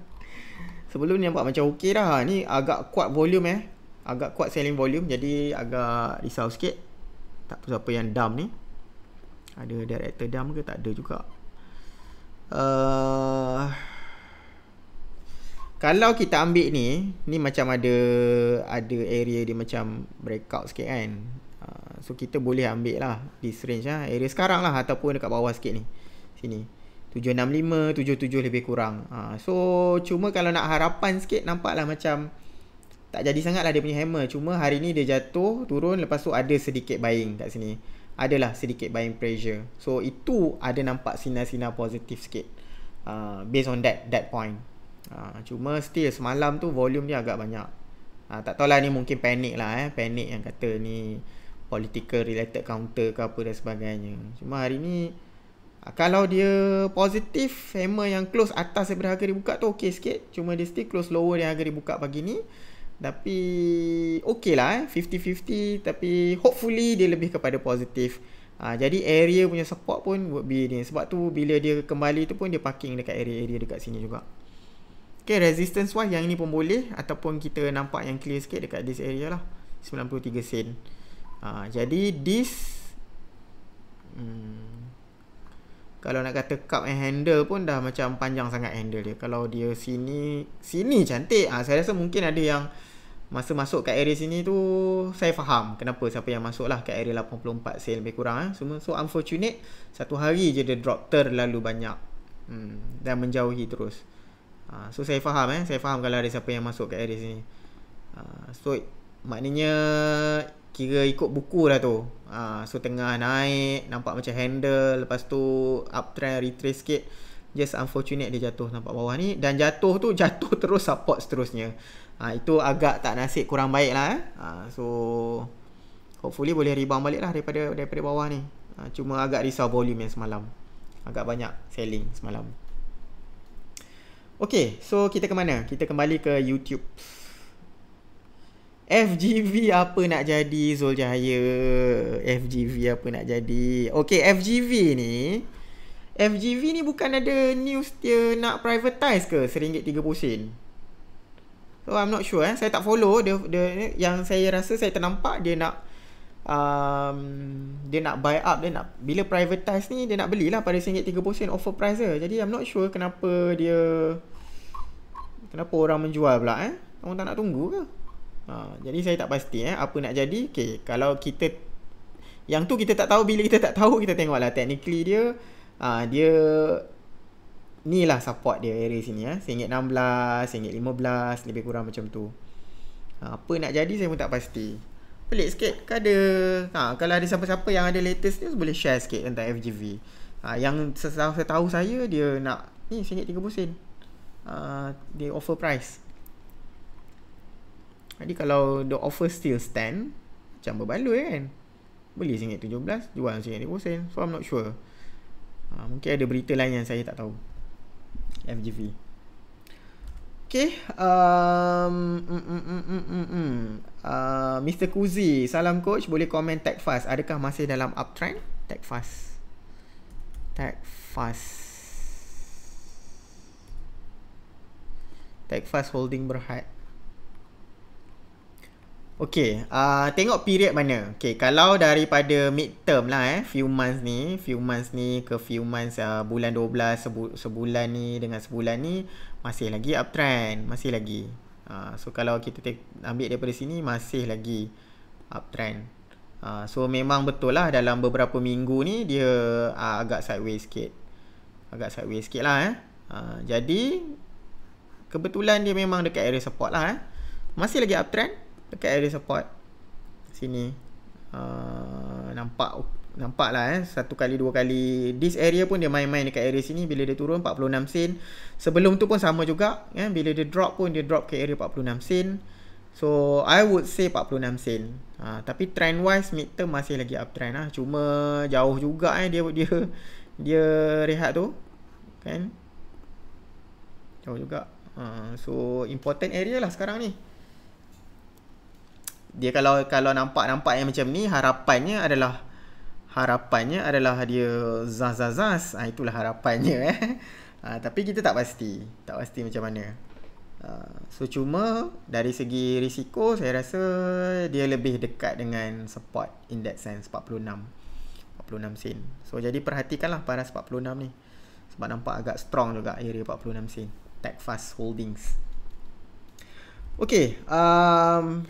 [LAUGHS] Sebelum ni nampak macam okey dah Ni agak kuat volume eh Agak kuat selling volume Jadi agak risau sikit Tak apa-apa yang dumb ni ada director dam ke tak ada juga. Uh, kalau kita ambil ni, ni macam ada ada area dia macam breakout sikit kan. Uh, so kita boleh ambil lah this range lah. Area sekarang lah ataupun dekat bawah sikit ni. Sini. 765, 77 lebih kurang. Uh, so cuma kalau nak harapan sikit nampak lah macam tak jadi sangat lah dia punya hammer. Cuma hari ni dia jatuh, turun lepas tu ada sedikit buying kat sini adalah sedikit buying pressure. So itu ada nampak sinar-sinar positif sikit. Uh, based on that that point. Uh, cuma still semalam tu volume dia agak banyak. Uh, tak tahulah ni mungkin panic lah eh. Panik yang kata ni political related counter ke apa dan sebagainya. Cuma hari ni uh, kalau dia positif hammer yang close atas daripada harga dibuka tu okey sikit. Cuma dia still close lower dari harga dibuka pagi ni. Tapi okey lah eh. 50-50 tapi hopefully dia lebih kepada positif. Ha, jadi area punya support pun would be ni. Sebab tu bila dia kembali tu pun dia parking dekat area-area dekat sini juga. Okay resistance wise yang ni pun boleh. Ataupun kita nampak yang clear sikit dekat this area lah. 93 sen. Ha, jadi this. Hmm, kalau nak kata cup and handle pun dah macam panjang sangat handle dia. Kalau dia sini. Sini cantik. Ha, saya rasa mungkin ada yang masa masuk kat area sini tu saya faham kenapa siapa yang masuk lah kat area 84 sale lebih kurang eh. semua so unfortunate satu hari je dia drop terlalu banyak hmm, dan menjauhi terus uh, so saya faham eh saya faham kalau ada siapa yang masuk kat area sini uh, so maknanya kira ikut buku lah tu uh, so tengah naik nampak macam handle lepas tu uptrend retrace sikit just unfortunate dia jatuh nampak bawah ni dan jatuh tu [LAUGHS] jatuh terus support seterusnya ha, Itu agak tak nasib kurang baik lah eh. ha, So Hopefully boleh rebound balik lah daripada, daripada bawah ni ha, Cuma agak risau volume yang semalam Agak banyak selling semalam Okay so kita ke mana? Kita kembali ke YouTube FGV apa nak jadi Zuljaya FGV apa nak jadi Okay FGV ni FGV ni bukan ada news dia nak privatise ke RM1.30 So oh, I'm not sure eh. Saya tak follow dia, dia yang saya rasa saya ternampak dia nak um, dia nak buy up dia nak bila privatize ni dia nak belilah pada RM1.30 offer price dia. Jadi I'm not sure kenapa dia kenapa orang menjual pula eh. Orang tak nak tunggu ke? Ha, jadi saya tak pasti eh apa nak jadi. Okey, kalau kita yang tu kita tak tahu bila kita tak tahu kita tengoklah technically dia ha, dia ni lah support dia area sini eh. RM16, RM15, lebih kurang macam tu. Ha, apa nak jadi saya pun tak pasti. Pelik sikit ke kan ada. Ha, kalau ada siapa-siapa yang ada latest ni boleh share sikit tentang FGV. Ha, yang setahu saya tahu saya dia nak ni RM30 sen. Ha, dia offer price. Jadi kalau the offer still stand macam berbaloi kan. Beli RM17 jual RM30 So I'm not sure. Ha, mungkin ada berita lain yang saya tak tahu. FGV. Okay. Um, mm, mm, mm, mm, mm. mm, mm. Uh, Mr. Kuzi, salam coach. Boleh komen tag fast. Adakah masih dalam uptrend? Tag fast. Tag fast. Tag fast holding berhad. Okay, uh, ah, tengok period mana. Okay, kalau daripada mid term lah eh, few months ni, few months ni ke few months uh, bulan 12, sebu- sebulan ni dengan sebulan ni, masih lagi uptrend, masih lagi. Uh, so, kalau kita ambil daripada sini, masih lagi uptrend. Uh, so, memang betul lah dalam beberapa minggu ni, dia uh, agak sideways sikit. Agak sideways sikit lah eh. Uh, jadi, kebetulan dia memang dekat area support lah eh. Masih lagi uptrend dekat area support sini uh, nampak nampak lah eh satu kali dua kali this area pun dia main-main dekat area sini bila dia turun 46 sen sebelum tu pun sama juga eh? bila dia drop pun dia drop ke area 46 sen so I would say 46 sen uh, tapi trend wise mid term masih lagi uptrend lah cuma jauh juga eh dia dia dia rehat tu kan jauh juga uh, so important area lah sekarang ni dia kalau kalau nampak nampak yang macam ni harapannya adalah harapannya adalah dia zaz zaz zaz ha, ah, itulah harapannya eh ha, [LAUGHS] tapi kita tak pasti tak pasti macam mana ha, so cuma dari segi risiko saya rasa dia lebih dekat dengan support in that sense 46 46 sen so jadi perhatikanlah paras 46 ni sebab nampak agak strong juga area 46 sen tech fast holdings Okay, um,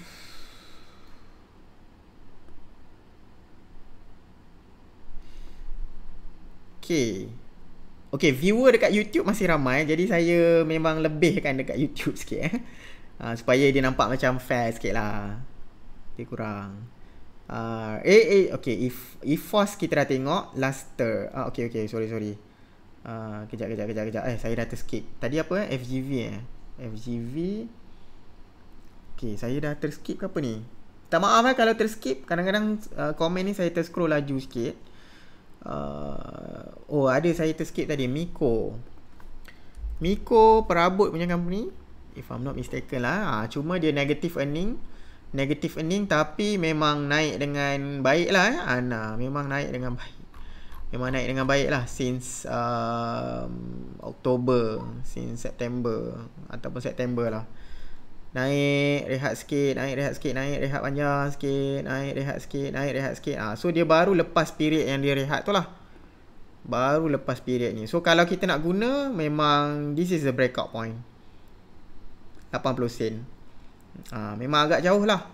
Okay Okay viewer dekat YouTube masih ramai Jadi saya memang lebihkan dekat YouTube [LAUGHS] sikit eh. Uh, supaya dia nampak macam fair sikit lah Lebih kurang uh, Eh eh okay if, if force kita dah tengok laster. uh, ah, Okay okay sorry sorry uh, Kejap kejap kejap kejap Eh saya dah terskip Tadi apa eh FGV eh FGV Okay saya dah terskip ke apa ni Tak maaf lah kalau terskip Kadang-kadang uh, komen ni saya terscroll laju sikit uh, oh ada saya terskip tadi Miko Miko perabot punya company if I'm not mistaken lah ha, cuma dia negative earning negative earning tapi memang naik dengan baik lah eh. ha, nah, memang naik dengan baik memang naik dengan baik lah since uh, Oktober since September ataupun September lah naik rehat sikit naik rehat sikit naik rehat panjang sikit naik rehat sikit naik rehat sikit ha, so dia baru lepas period yang dia rehat tu lah baru lepas period ni so kalau kita nak guna memang this is the breakout point 80 sen ha, memang agak jauh lah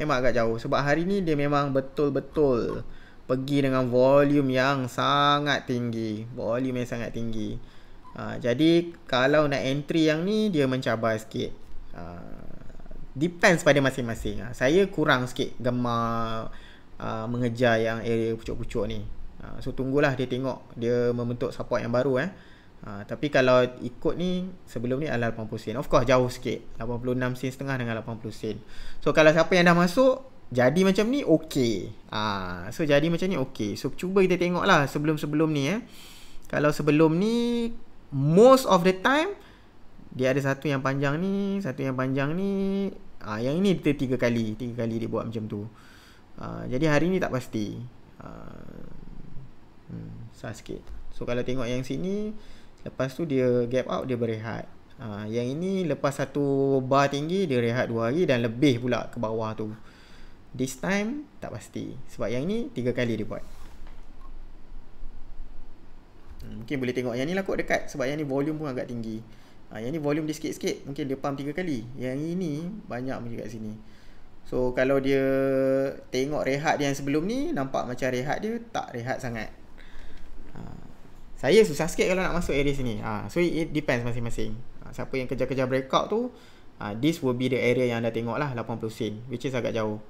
memang agak jauh sebab hari ni dia memang betul-betul pergi dengan volume yang sangat tinggi volume yang sangat tinggi ha, jadi kalau nak entry yang ni dia mencabar sikit Uh, depends pada masing-masing. Uh, saya kurang sikit gemar uh, mengejar yang area pucuk-pucuk ni. Uh, so tunggulah dia tengok dia membentuk support yang baru eh. Uh, tapi kalau ikut ni sebelum ni adalah 80 sen. Of course jauh sikit. 86 sen setengah dengan 80 sen. So kalau siapa yang dah masuk jadi macam ni okey. uh, so jadi macam ni okey. So cuba kita tengoklah sebelum-sebelum ni eh. Kalau sebelum ni most of the time dia ada satu yang panjang ni satu yang panjang ni ah ha, yang ini dia tiga kali tiga kali dia buat macam tu ha, jadi hari ni tak pasti ha, hmm, susah sikit so kalau tengok yang sini lepas tu dia gap out dia berehat ha, yang ini lepas satu bar tinggi dia rehat dua hari dan lebih pula ke bawah tu this time tak pasti sebab yang ini tiga kali dia buat hmm, Mungkin boleh tengok yang ni lah kot dekat Sebab yang ni volume pun agak tinggi ha, Yang ni volume dia sikit-sikit Mungkin dia pump 3 kali Yang ini banyak pun kat sini So kalau dia tengok rehat dia yang sebelum ni Nampak macam rehat dia tak rehat sangat ha, Saya susah sikit kalau nak masuk area sini ha, So it depends masing-masing ha, Siapa yang kerja-kerja breakout tu ha, This will be the area yang anda tengok lah 80 sen Which is agak jauh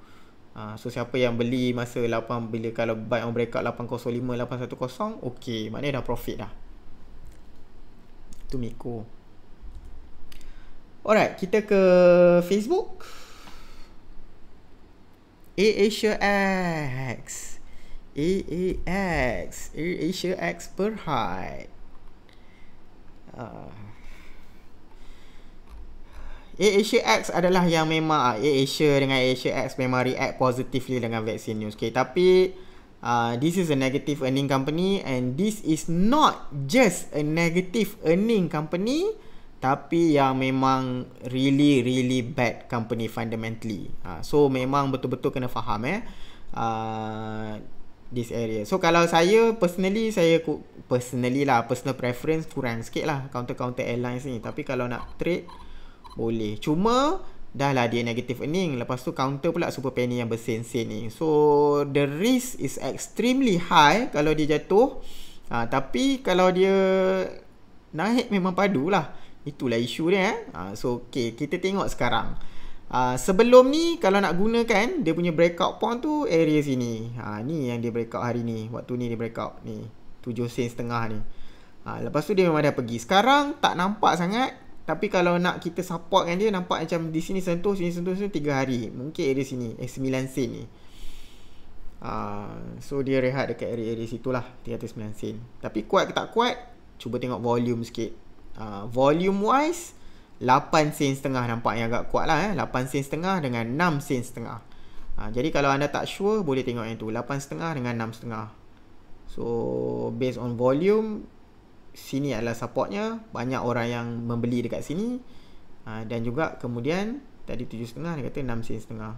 ha, So siapa yang beli masa 8 Bila kalau buy on breakout 805-810 Okay maknanya dah profit dah Itu Miko Miko Alright, kita ke Facebook. A Asia X. A AAsia X A Asia X Berhad. Uh. Asia X adalah yang memang ah, A Asia dengan A Asia X memang react positively dengan vaksin news. Okay, tapi uh, this is a negative earning company and this is not just a negative earning company tapi yang memang really really bad company fundamentally ha, so memang betul-betul kena faham eh uh, this area so kalau saya personally saya personally lah personal preference kurang sikit lah counter-counter airlines ni tapi kalau nak trade boleh cuma dah lah dia negative earning lepas tu counter pula super penny yang bersin-sin ni so the risk is extremely high kalau dia jatuh ha, tapi kalau dia naik memang padu lah itulah isu dia eh. Ha, so okay, kita tengok sekarang. Uh, sebelum ni kalau nak gunakan dia punya breakout point tu area sini. Ha, ni yang dia breakout hari ni. Waktu ni dia breakout ni. 7 sen setengah ni. Ha, lepas tu dia memang dah pergi. Sekarang tak nampak sangat. Tapi kalau nak kita kan dia nampak macam di sini sentuh, sini sentuh, sini, sentuh 3 hari. Mungkin area sini. Eh 9 sen ni. Uh, so dia rehat dekat area-area situ lah 309 sen Tapi kuat ke tak kuat Cuba tengok volume sikit uh, volume wise 8 sen setengah nampaknya agak kuat lah eh. 8 sen setengah dengan 6 sen setengah ha, Jadi kalau anda tak sure boleh tengok yang tu 8 setengah dengan 6 setengah So based on volume Sini adalah supportnya Banyak orang yang membeli dekat sini ha, Dan juga kemudian Tadi 7 setengah dia kata 6 sen setengah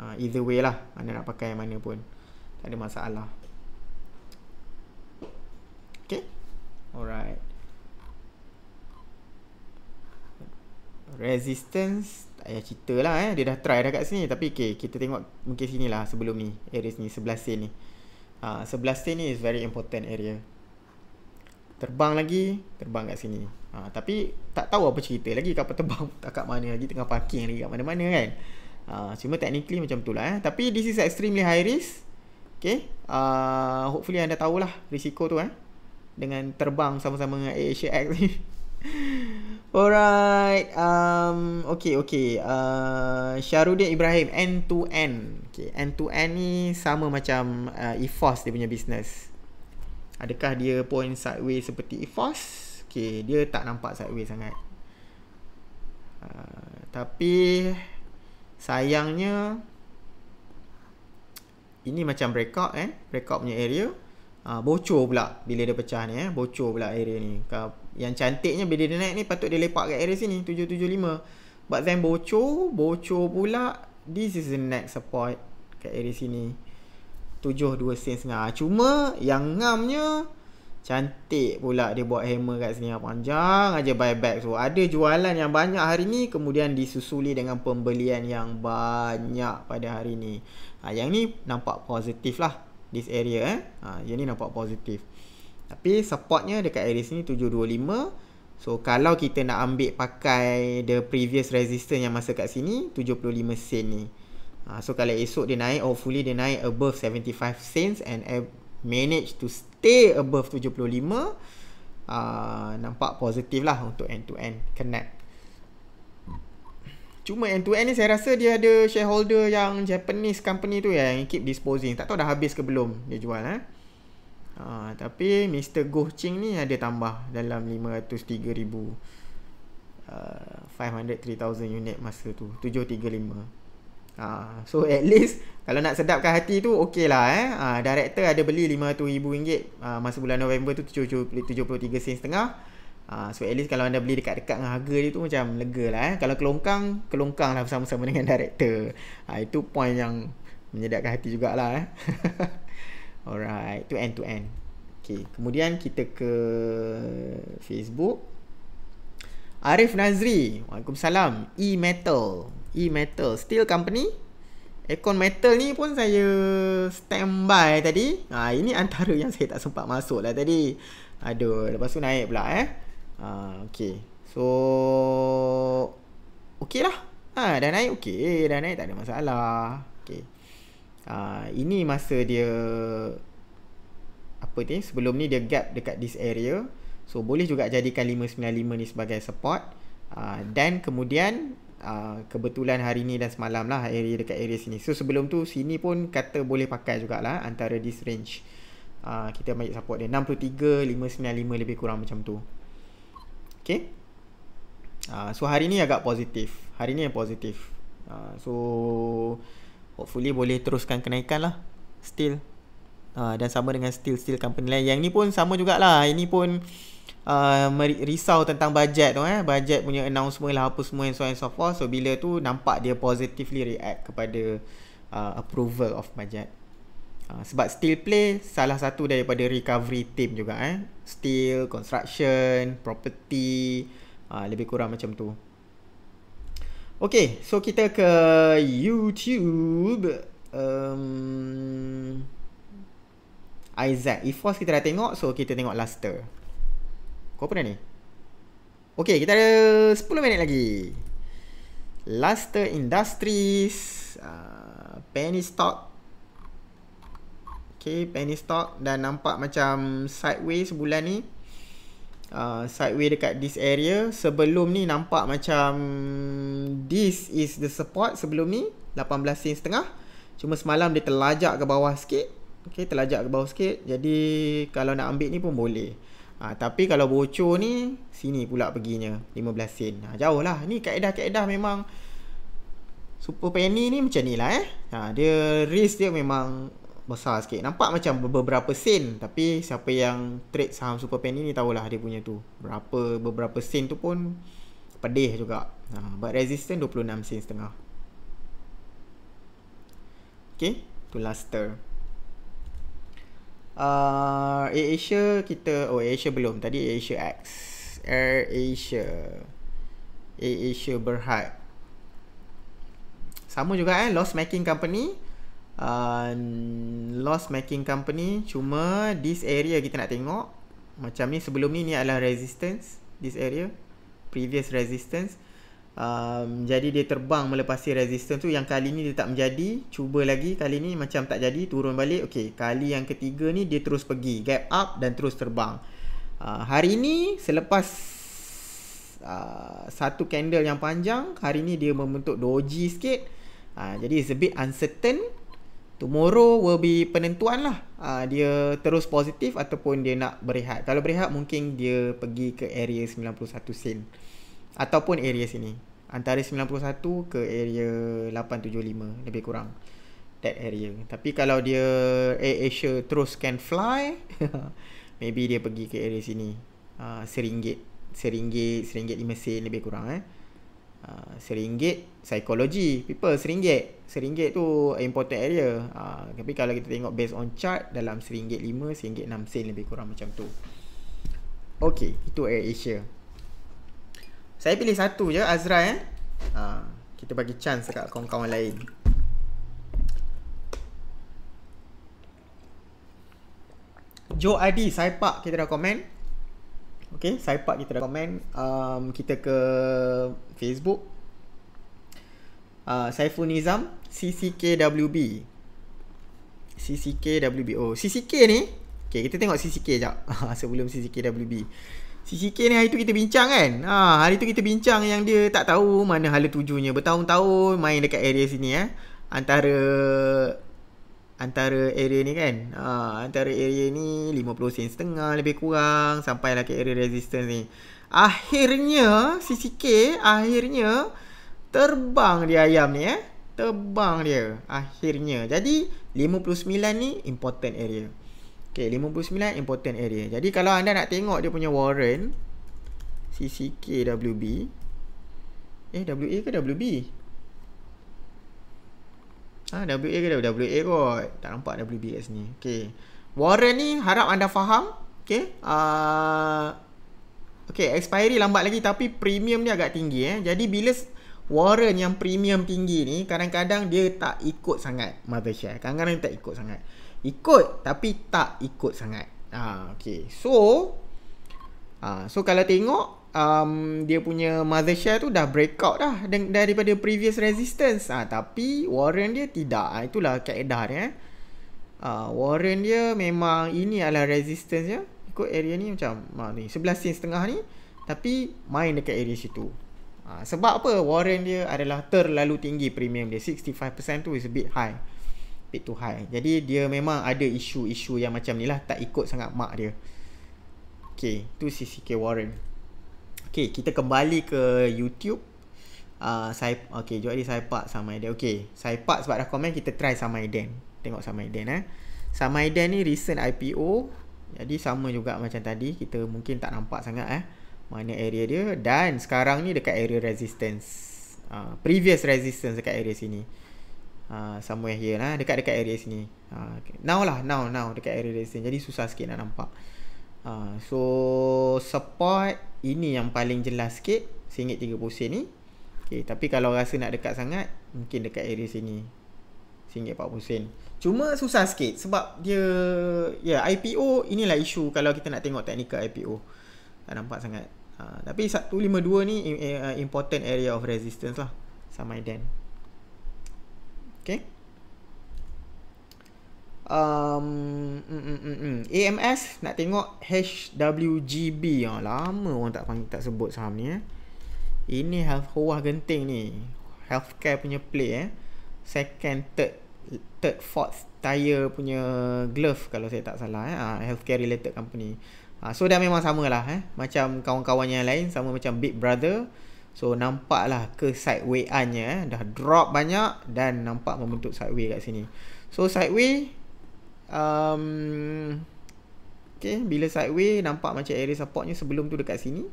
ha, Either way lah Anda nak pakai yang mana pun Tak ada masalah Okay Alright resistance tak payah cerita lah eh. Dia dah try dah kat sini. Tapi okay, kita tengok mungkin sini lah sebelum ni. Area sini, sebelah sini. ni. Ha, sebelah sini is very important area. Terbang lagi, terbang kat sini. Ha, tapi tak tahu apa cerita lagi kapal terbang [LAUGHS] tak kat mana lagi. Tengah parking lagi kat mana-mana kan. Ha, cuma technically macam tu lah eh. Tapi this is extremely high risk. Okay. Uh, hopefully anda tahulah risiko tu eh. Dengan terbang sama-sama dengan AHX ni. [LAUGHS] Alright, um, okay, okay. Uh, Syarudin Ibrahim, n to n, Okay, n to n ni sama macam uh, EFOS dia punya bisnes. Adakah dia pun sideways seperti EFOS? Okay, dia tak nampak sideways sangat. Uh, tapi sayangnya ini macam breakout eh, breakout punya area. Uh, bocor pula bila dia pecah ni eh, bocor pula area ni. Yang cantiknya bila dia naik ni patut dia lepak kat area sini 775 But then bocor Bocor pula This is the next support Kat area sini 72 cents. setengah Cuma yang ngamnya Cantik pula dia buat hammer kat sini Panjang aja buyback So ada jualan yang banyak hari ni Kemudian disusuli dengan pembelian yang banyak pada hari ni ha, Yang ni nampak positif lah This area eh ha, Yang ni nampak positif tapi supportnya dekat area sini 725. So kalau kita nak ambil pakai the previous resistance yang masa kat sini 75 sen ni. Uh, so kalau esok dia naik hopefully dia naik above 75 cents and manage to stay above 75 uh, ha, nampak positif lah untuk end to end connect. Cuma end to end ni saya rasa dia ada shareholder yang Japanese company tu ya, yang keep disposing. Tak tahu dah habis ke belum dia jual. Eh? Ha, tapi Mr. Goh Ching ni ada tambah dalam 503,000 uh, 503,000 unit masa tu 735 ha, So at least kalau nak sedapkan hati tu okey lah eh ha, Director ada beli RM500,000 uh, ha, masa bulan November tu 73 sen setengah ha, So at least kalau anda beli dekat-dekat dengan harga dia tu macam lega lah eh Kalau kelongkang, kelongkang lah bersama-sama dengan [LAUGHS] director ha, Itu point yang menyedapkan hati jugalah eh [LAUGHS] Alright, to end to end. Okay, kemudian kita ke Facebook. Arif Nazri, Waalaikumsalam. E-Metal, E-Metal Steel Company. Aircon metal ni pun saya standby tadi. Ha, ini antara yang saya tak sempat masuk lah tadi. Aduh, lepas tu naik pula eh. Ha, okay. So, okay lah. Ha, dah naik okay. Dah naik tak ada masalah. Okay. Ah, ini masa dia apa ni sebelum ni dia gap dekat this area so boleh juga jadikan 595 ni sebagai support ah, dan kemudian uh, kebetulan hari ni dan semalam lah area dekat area sini so sebelum tu sini pun kata boleh pakai jugalah antara this range uh, kita ambil support dia 63 595 lebih kurang macam tu Okay. uh, so hari ni agak positif hari ni yang positif uh, so so hopefully boleh teruskan kenaikan lah steel uh, ah, dan sama dengan steel steel company lain yang ni pun sama jugalah ini pun uh, risau tentang bajet tu eh bajet punya announcement lah apa semua and so and so forth so bila tu nampak dia positively react kepada uh, approval of bajet uh, sebab steel play salah satu daripada recovery team juga eh steel construction property uh, lebih kurang macam tu Okay, so kita ke YouTube. Um, Isaac, if force kita dah tengok, so kita tengok Luster. Kau pernah ni? Okay, kita ada 10 minit lagi. Luster Industries, uh, Penny Stock. Okay, Penny Stock dan nampak macam sideways sebulan ni uh, sideway dekat this area sebelum ni nampak macam this is the support sebelum ni 18 sen setengah cuma semalam dia terlajak ke bawah sikit okey terlajak ke bawah sikit jadi kalau nak ambil ni pun boleh Ha, tapi kalau bocor ni Sini pula perginya 15 sen ha, ah, Jauh lah Ni kaedah-kaedah memang Super penny ni macam ni lah eh ha, Dia risk dia memang besar sikit Nampak macam beberapa sen Tapi siapa yang trade saham super penny ni Tahulah dia punya tu Berapa beberapa sen tu pun Pedih juga ha, But resistant 26 sen setengah Okay Tu luster uh, AirAsia kita Oh Asia belum Tadi Asia X Air AirAsia Asia Berhad Sama juga eh Loss making company uh, loss making company cuma this area kita nak tengok macam ni sebelum ni ni adalah resistance this area previous resistance um, jadi dia terbang melepasi resistance tu yang kali ni dia tak menjadi cuba lagi kali ni macam tak jadi turun balik ok kali yang ketiga ni dia terus pergi gap up dan terus terbang uh, hari ni selepas Uh, satu candle yang panjang Hari ni dia membentuk doji sikit uh, Jadi it's a bit uncertain tomorrow will be penentuan lah uh, dia terus positif ataupun dia nak berehat kalau berehat mungkin dia pergi ke area 91 sin ataupun area sini antara 91 ke area 875 lebih kurang that area tapi kalau dia Air Asia terus can fly [LAUGHS] maybe dia pergi ke area sini uh, seringgit seringgit seringgit lima sen lebih kurang eh Ah, seringgit psikologi people seringgit seringgit tu important area uh, tapi kalau kita tengok based on chart dalam seringgit lima, seringgit enam sen lebih kurang macam tu Okay, itu Air Asia saya pilih satu je Azra eh uh, kita bagi chance dekat kawan-kawan lain Joe Adi Saipak kita dah komen Okay, side part kita dah komen um, Kita ke Facebook uh, Saiful Nizam CCKWB CCKWB Oh, CCK ni Okay, kita tengok CCK sekejap [LAUGHS] Sebelum CCKWB CCK ni hari tu kita bincang kan ha, Hari tu kita bincang yang dia tak tahu Mana hala tujunya Bertahun-tahun main dekat area sini eh Antara antara area ni kan ha, antara area ni 50 sen setengah lebih kurang sampai lah ke area resistance ni akhirnya CCK akhirnya terbang dia ayam ni eh terbang dia akhirnya jadi 59 ni important area ok 59 important area jadi kalau anda nak tengok dia punya warrant CCK WB eh WA ke WB Ha, ah, WA ke WA kot. Tak nampak WBS ni. Okey, Warren ni harap anda faham. Okey, Uh, ah, okay, expiry lambat lagi tapi premium ni agak tinggi. Eh. Jadi bila warren yang premium tinggi ni, kadang-kadang dia tak ikut sangat mothership. Kadang-kadang tak ikut sangat. Ikut tapi tak ikut sangat. Ha, ah, okey. So, ha, so kalau tengok, um, dia punya mother share tu dah breakout dah daripada previous resistance. Ah ha, tapi warren dia tidak. Ha, itulah kaedah dia eh. Ha, warren dia memang ini adalah resistance ya. Ikut area ni macam ha, ni 11 sen setengah ni tapi main dekat area situ. Ha, sebab apa? Warren dia adalah terlalu tinggi premium dia 65% tu is a bit high. bit too high. Jadi dia memang ada isu-isu yang macam ni lah tak ikut sangat mark dia. Okay, tu sisi ke Warren. Okay, kita kembali ke YouTube. Uh, saya okey jual saya pak sama Aiden. Okay, saya pak sebab dah komen kita try sama Aiden. Tengok sama Aiden eh. Sama Aiden ni recent IPO. Jadi sama juga macam tadi kita mungkin tak nampak sangat eh mana area dia dan sekarang ni dekat area resistance. Uh, previous resistance dekat area sini. Uh, somewhere here lah dekat dekat area sini. Uh, okay. now lah, now now dekat area resistance. Jadi susah sikit nak nampak. Ha, so support ini yang paling jelas sikit RM1.30 ni okay, Tapi kalau rasa nak dekat sangat Mungkin dekat area sini RM1.40 Cuma susah sikit sebab dia ya yeah, IPO inilah isu kalau kita nak tengok teknikal IPO Tak nampak sangat ha, Tapi 152 ni eh, eh, important area of resistance lah Sama dengan um, mm, mm, mm, AMS nak tengok HWGB oh, ah, Lama orang tak panggil, tak sebut saham ni eh. Ini health huah genting ni Healthcare punya play eh. Second, third, third, fourth tire punya glove Kalau saya tak salah eh. Ah, healthcare related company Ha, so dah memang sama lah eh. Macam kawan-kawan yang lain Sama macam Big Brother So nampak lah ke sideway-annya eh. Dah drop banyak Dan nampak membentuk sideway kat sini So sideway um, okay, bila sideway nampak macam area supportnya sebelum tu dekat sini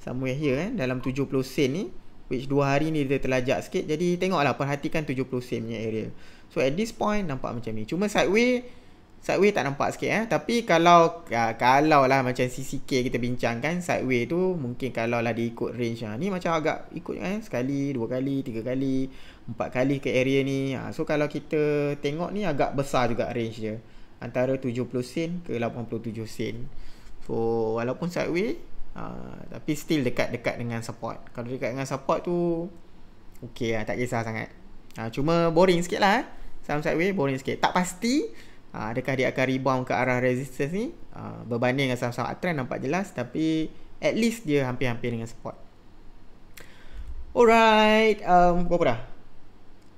somewhere here eh, dalam 70 sen ni which 2 hari ni dia terlajak sikit jadi tengoklah perhatikan 70 sen punya area so at this point nampak macam ni cuma sideway sideway tak nampak sikit eh. tapi kalau ya, kalau lah macam CCK kita bincangkan sideway tu mungkin kalau lah dia ikut range ha. ni macam agak ikut eh. sekali, dua kali, tiga kali empat kali ke area ni ha. so kalau kita tengok ni agak besar juga range dia uh, antara 70 sen ke 87 sen so walaupun sideways uh, tapi still dekat-dekat dengan support kalau dekat dengan support tu ok lah tak kisah sangat uh, cuma boring sikit lah eh. saham sideways boring sikit tak pasti uh, adakah dia akan rebound ke arah resistance ni uh, berbanding dengan saham-saham uptrend nampak jelas tapi at least dia hampir-hampir dengan support alright um, berapa dah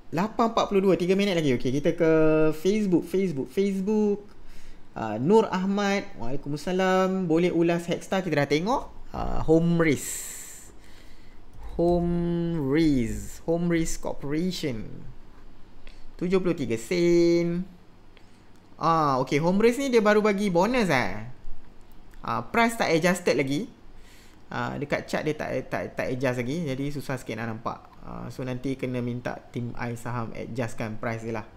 8.42, 3 minit lagi. Okey, kita ke Facebook, Facebook, Facebook. Uh, Nur Ahmad, Waalaikumsalam. Boleh ulas Hexstar, kita dah tengok. Uh, ah, home Race. Home Race. Home Race Corporation. 73 sen. Ah, uh, okey. Home Race ni dia baru bagi bonus eh. uh, price tak adjusted lagi. Uh, dekat chart dia tak tak tak adjust lagi. Jadi susah sikit nak nampak. Ah, so nanti kena minta tim I saham adjustkan price dia lah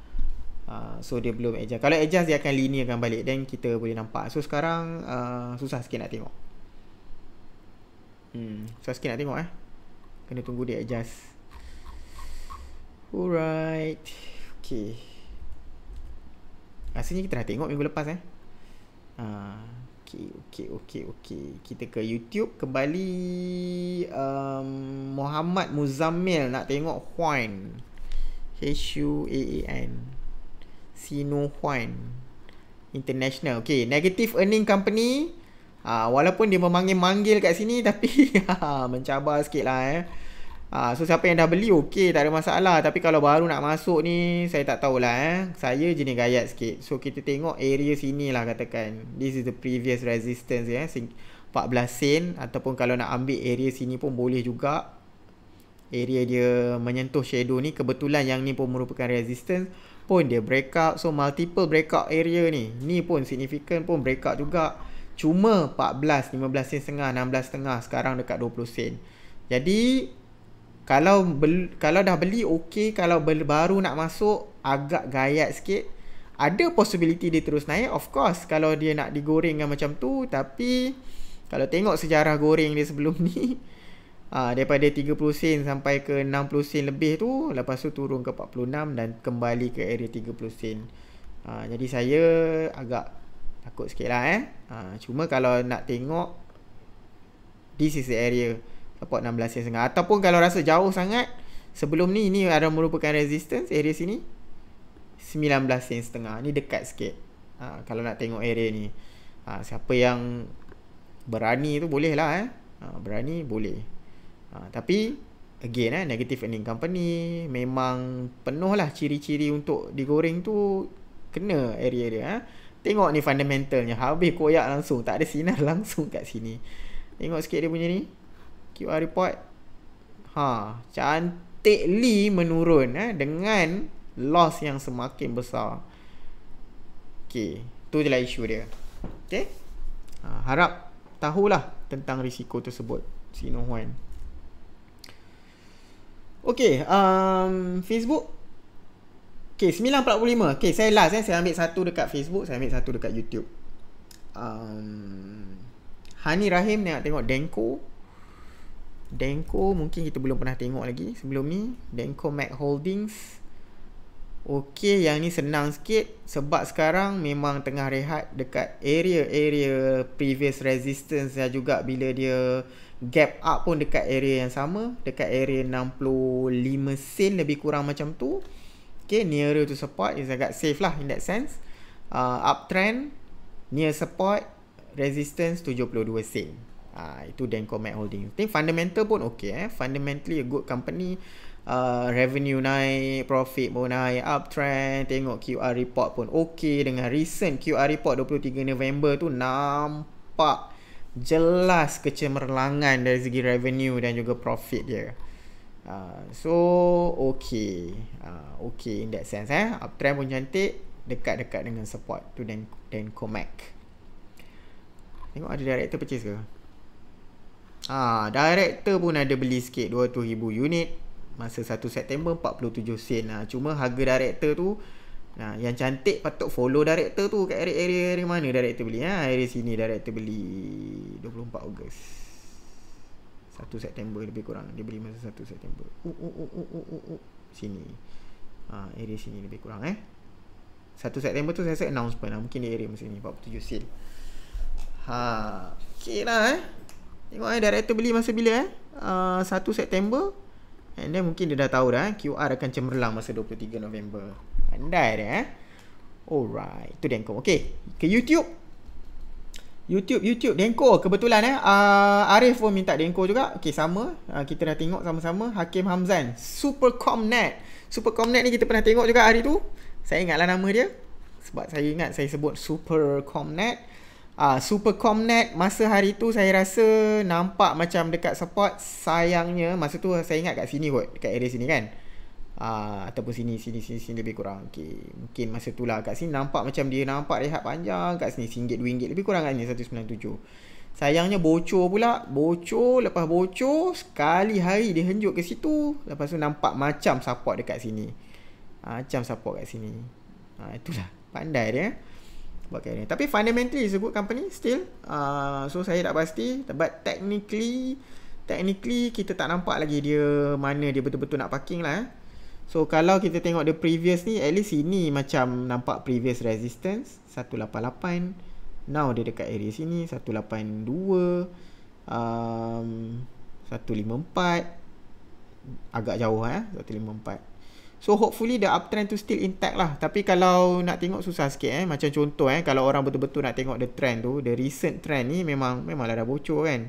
Uh, so dia belum adjust Kalau adjust dia akan linearkan balik Then kita boleh nampak So sekarang uh, Susah sikit nak tengok hmm, Susah sikit nak tengok eh Kena tunggu dia adjust Alright Okay Rasanya kita dah tengok minggu lepas eh uh, Okey, okey, okey, okey. Kita ke YouTube kembali um, Muhammad Muzamil nak tengok Huan. H U A A N. Sino Huan. International. Okey, negative earning company. Ha, walaupun dia memanggil-manggil kat sini [LAUGHS] tapi mencabar sikit lah, eh. Ha, so siapa yang dah beli okey tak ada masalah tapi kalau baru nak masuk ni saya tak tahulah eh saya jenis gayat sikit so kita tengok area sini lah katakan this is the previous resistance ya yeah. 14 sen ataupun kalau nak ambil area sini pun boleh juga area dia menyentuh shadow ni kebetulan yang ni pun merupakan resistance pun dia break breakout so multiple break breakout area ni ni pun significant pun break breakout juga cuma 14 15 sen setengah 16 setengah sekarang dekat 20 sen jadi kalau bel, kalau dah beli okey kalau bel, baru nak masuk agak gayat sikit ada possibility dia terus naik of course kalau dia nak digoreng dengan macam tu tapi kalau tengok sejarah goreng dia sebelum ni Ha, [LAUGHS] daripada 30 sen sampai ke 60 sen lebih tu Lepas tu turun ke 46 dan kembali ke area 30 sen ha, Jadi saya agak takut sikit lah eh ha, Cuma kalau nak tengok This is the area support 16 sen setengah ataupun kalau rasa jauh sangat sebelum ni ni ada merupakan resistance area sini 19 sen setengah ni dekat sikit ha, kalau nak tengok area ni ha, siapa yang berani tu boleh lah eh ha, berani boleh ha, tapi again eh negative earning company memang penuh lah ciri-ciri untuk digoreng tu kena area dia eh tengok ni fundamentalnya habis koyak langsung tak ada sinar [LAUGHS] langsung kat sini tengok sikit dia punya ni QR report ha cantikly menurun eh dengan loss yang semakin besar okey tu je lah isu dia okey ha, harap tahulah tentang risiko tersebut Sino Huan okey um, Facebook Okay, 9.45. Okay, saya last eh. Saya ambil satu dekat Facebook. Saya ambil satu dekat YouTube. Um, Hani Rahim ni nak tengok Denko. Denko mungkin kita belum pernah tengok lagi sebelum ni Denko Mac Holdings Okey, yang ni senang sikit sebab sekarang memang tengah rehat dekat area-area previous resistance dan juga bila dia gap up pun dekat area yang sama dekat area 65 sen lebih kurang macam tu Okey, nearer to support is agak safe lah in that sense uh, uptrend near support resistance 72 sen Ah, itu Denko Mac Holding. Think fundamental pun okay eh. Fundamentally a good company. Uh, revenue naik, profit pun naik, uptrend, tengok QR report pun okay dengan recent QR report 23 November tu nampak jelas kecemerlangan dari segi revenue dan juga profit dia. Uh, so okay uh, Okay in that sense eh Uptrend pun cantik Dekat-dekat dengan support tu Dan, dan Comac Tengok ada director purchase ke Ha, director pun ada beli sikit 200,000 unit masa 1 September 47 sen ha, cuma harga director tu ha, yang cantik patut follow director tu kat area area, area mana director beli ha, area sini director beli 24 Ogos 1 September lebih kurang dia beli masa 1 September uh, uh, uh, uh, uh, uh, uh. sini ha, area sini lebih kurang eh 1 September tu saya rasa announcement lah. Mungkin di area mesin ni 47 sen Ha, okay lah eh Tengok eh director beli masa bila eh? Uh, ah, 1 September and then mungkin dia dah tahu dah eh? QR akan cemerlang masa 23 November. Pandai dia eh. Alright, tu Denko. Okey, ke YouTube. YouTube, YouTube Denko kebetulan eh uh, Arif pun minta Denko juga. Okey, sama. Uh, kita dah tengok sama-sama Hakim Hamzan super comnet ni kita pernah tengok juga hari tu. Saya ingatlah nama dia sebab saya ingat saya sebut Supercomnet. Uh, Ah, Super Comnet masa hari tu saya rasa nampak macam dekat support sayangnya masa tu saya ingat kat sini kot dekat area sini kan. Ah, ataupun sini sini sini, sini lebih kurang. Okey, mungkin masa tu lah kat sini nampak macam dia nampak rehat panjang kat sini RM1 RM2 lebih kurang kat sini 197. Sayangnya bocor pula, bocor lepas bocor sekali hari dia henjuk ke situ lepas tu nampak macam support dekat sini. Ah, macam support kat sini. Ah, itulah pandai dia. Eh? buat kayak ni. Tapi fundamentally is a good company still. Uh, so saya tak pasti but technically technically kita tak nampak lagi dia mana dia betul-betul nak parking lah eh. So kalau kita tengok the previous ni at least ini macam nampak previous resistance 188. Now dia dekat area sini 182 um 154 agak jauh eh 154. So hopefully the uptrend tu still intact lah. Tapi kalau nak tengok susah sikit eh. Macam contoh eh. Kalau orang betul-betul nak tengok the trend tu. The recent trend ni memang memanglah dah bocor kan.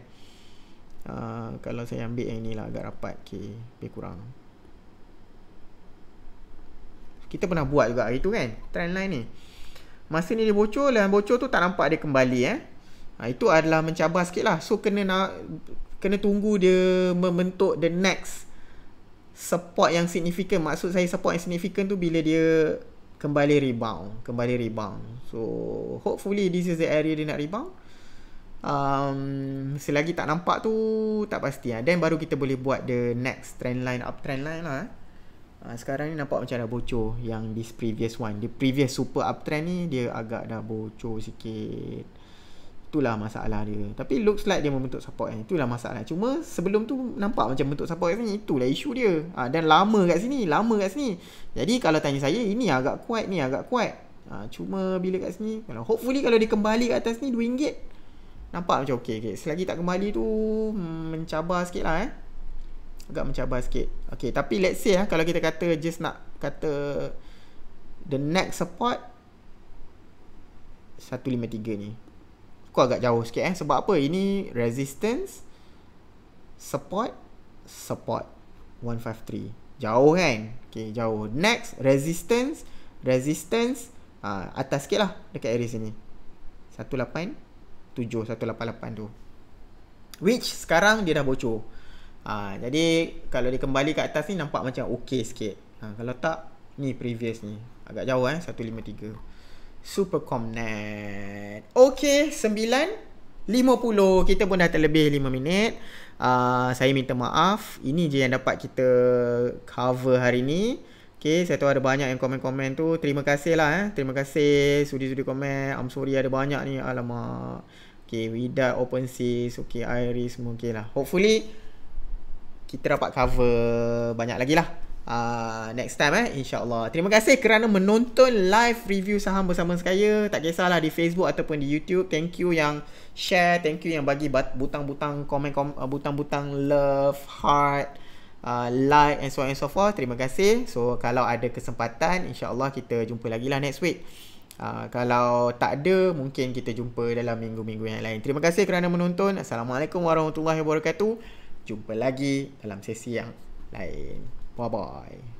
Uh, kalau saya ambil yang ni lah agak rapat. Okay. Lebih kurang. Kita pernah buat juga hari tu kan. Trend line ni. Masa ni dia bocor. Lain bocor tu tak nampak dia kembali eh. Ha, itu adalah mencabar sikit lah. So kena, nak, kena tunggu dia membentuk the next support yang signifikan maksud saya support yang signifikan tu bila dia kembali rebound kembali rebound so hopefully this is the area dia nak rebound um, selagi tak nampak tu tak pasti ha. then baru kita boleh buat the next trend line up trend line lah ha. sekarang ni nampak macam dah bocor yang this previous one the previous super uptrend ni dia agak dah bocor sikit itulah masalah dia tapi looks like dia membentuk support kan itulah masalah cuma sebelum tu nampak macam bentuk support kat sini itulah isu dia ha, dan lama kat sini lama kat sini jadi kalau tanya saya ini agak kuat ni agak kuat ha, cuma bila kat sini kalau hopefully kalau dia kembali kat atas ni RM2 nampak macam okey okey selagi tak kembali tu hmm, mencabar sikit lah eh agak mencabar sikit Okay, tapi let's say lah kalau kita kata just nak kata the next support 153 ni Aku agak jauh sikit eh Sebab apa ini resistance Support Support 153 Jauh kan Okay jauh Next resistance Resistance uh, Atas sikit lah Dekat area sini 187 188 tu Which sekarang dia dah bocor Ha, jadi kalau dia kembali kat atas ni nampak macam okay sikit ha, Kalau tak ni previous ni Agak jauh eh 153 Super Supercomnet. Okey, 9.50. Kita pun dah terlebih 5 minit. Uh, saya minta maaf. Ini je yang dapat kita cover hari ni. Okay, saya tahu ada banyak yang komen-komen tu. Terima kasih lah. Eh. Terima kasih. Sudi-sudi komen. I'm sorry ada banyak ni. Alamak. Okay, Wida, Open Seas, okay, Iris, mungkin okay lah. Hopefully, kita dapat cover banyak lagi lah uh, next time eh insyaallah. Terima kasih kerana menonton live review saham bersama sekaya. Tak kisahlah di Facebook ataupun di YouTube. Thank you yang share, thank you yang bagi butang-butang komen ah, butang-butang love, heart, uh, like and so on and so forth. Terima kasih. So kalau ada kesempatan insyaallah kita jumpa lagi lah next week. Uh, kalau tak ada mungkin kita jumpa dalam minggu-minggu yang lain. Terima kasih kerana menonton. Assalamualaikum warahmatullahi wabarakatuh. Jumpa lagi dalam sesi yang lain. Bye bye.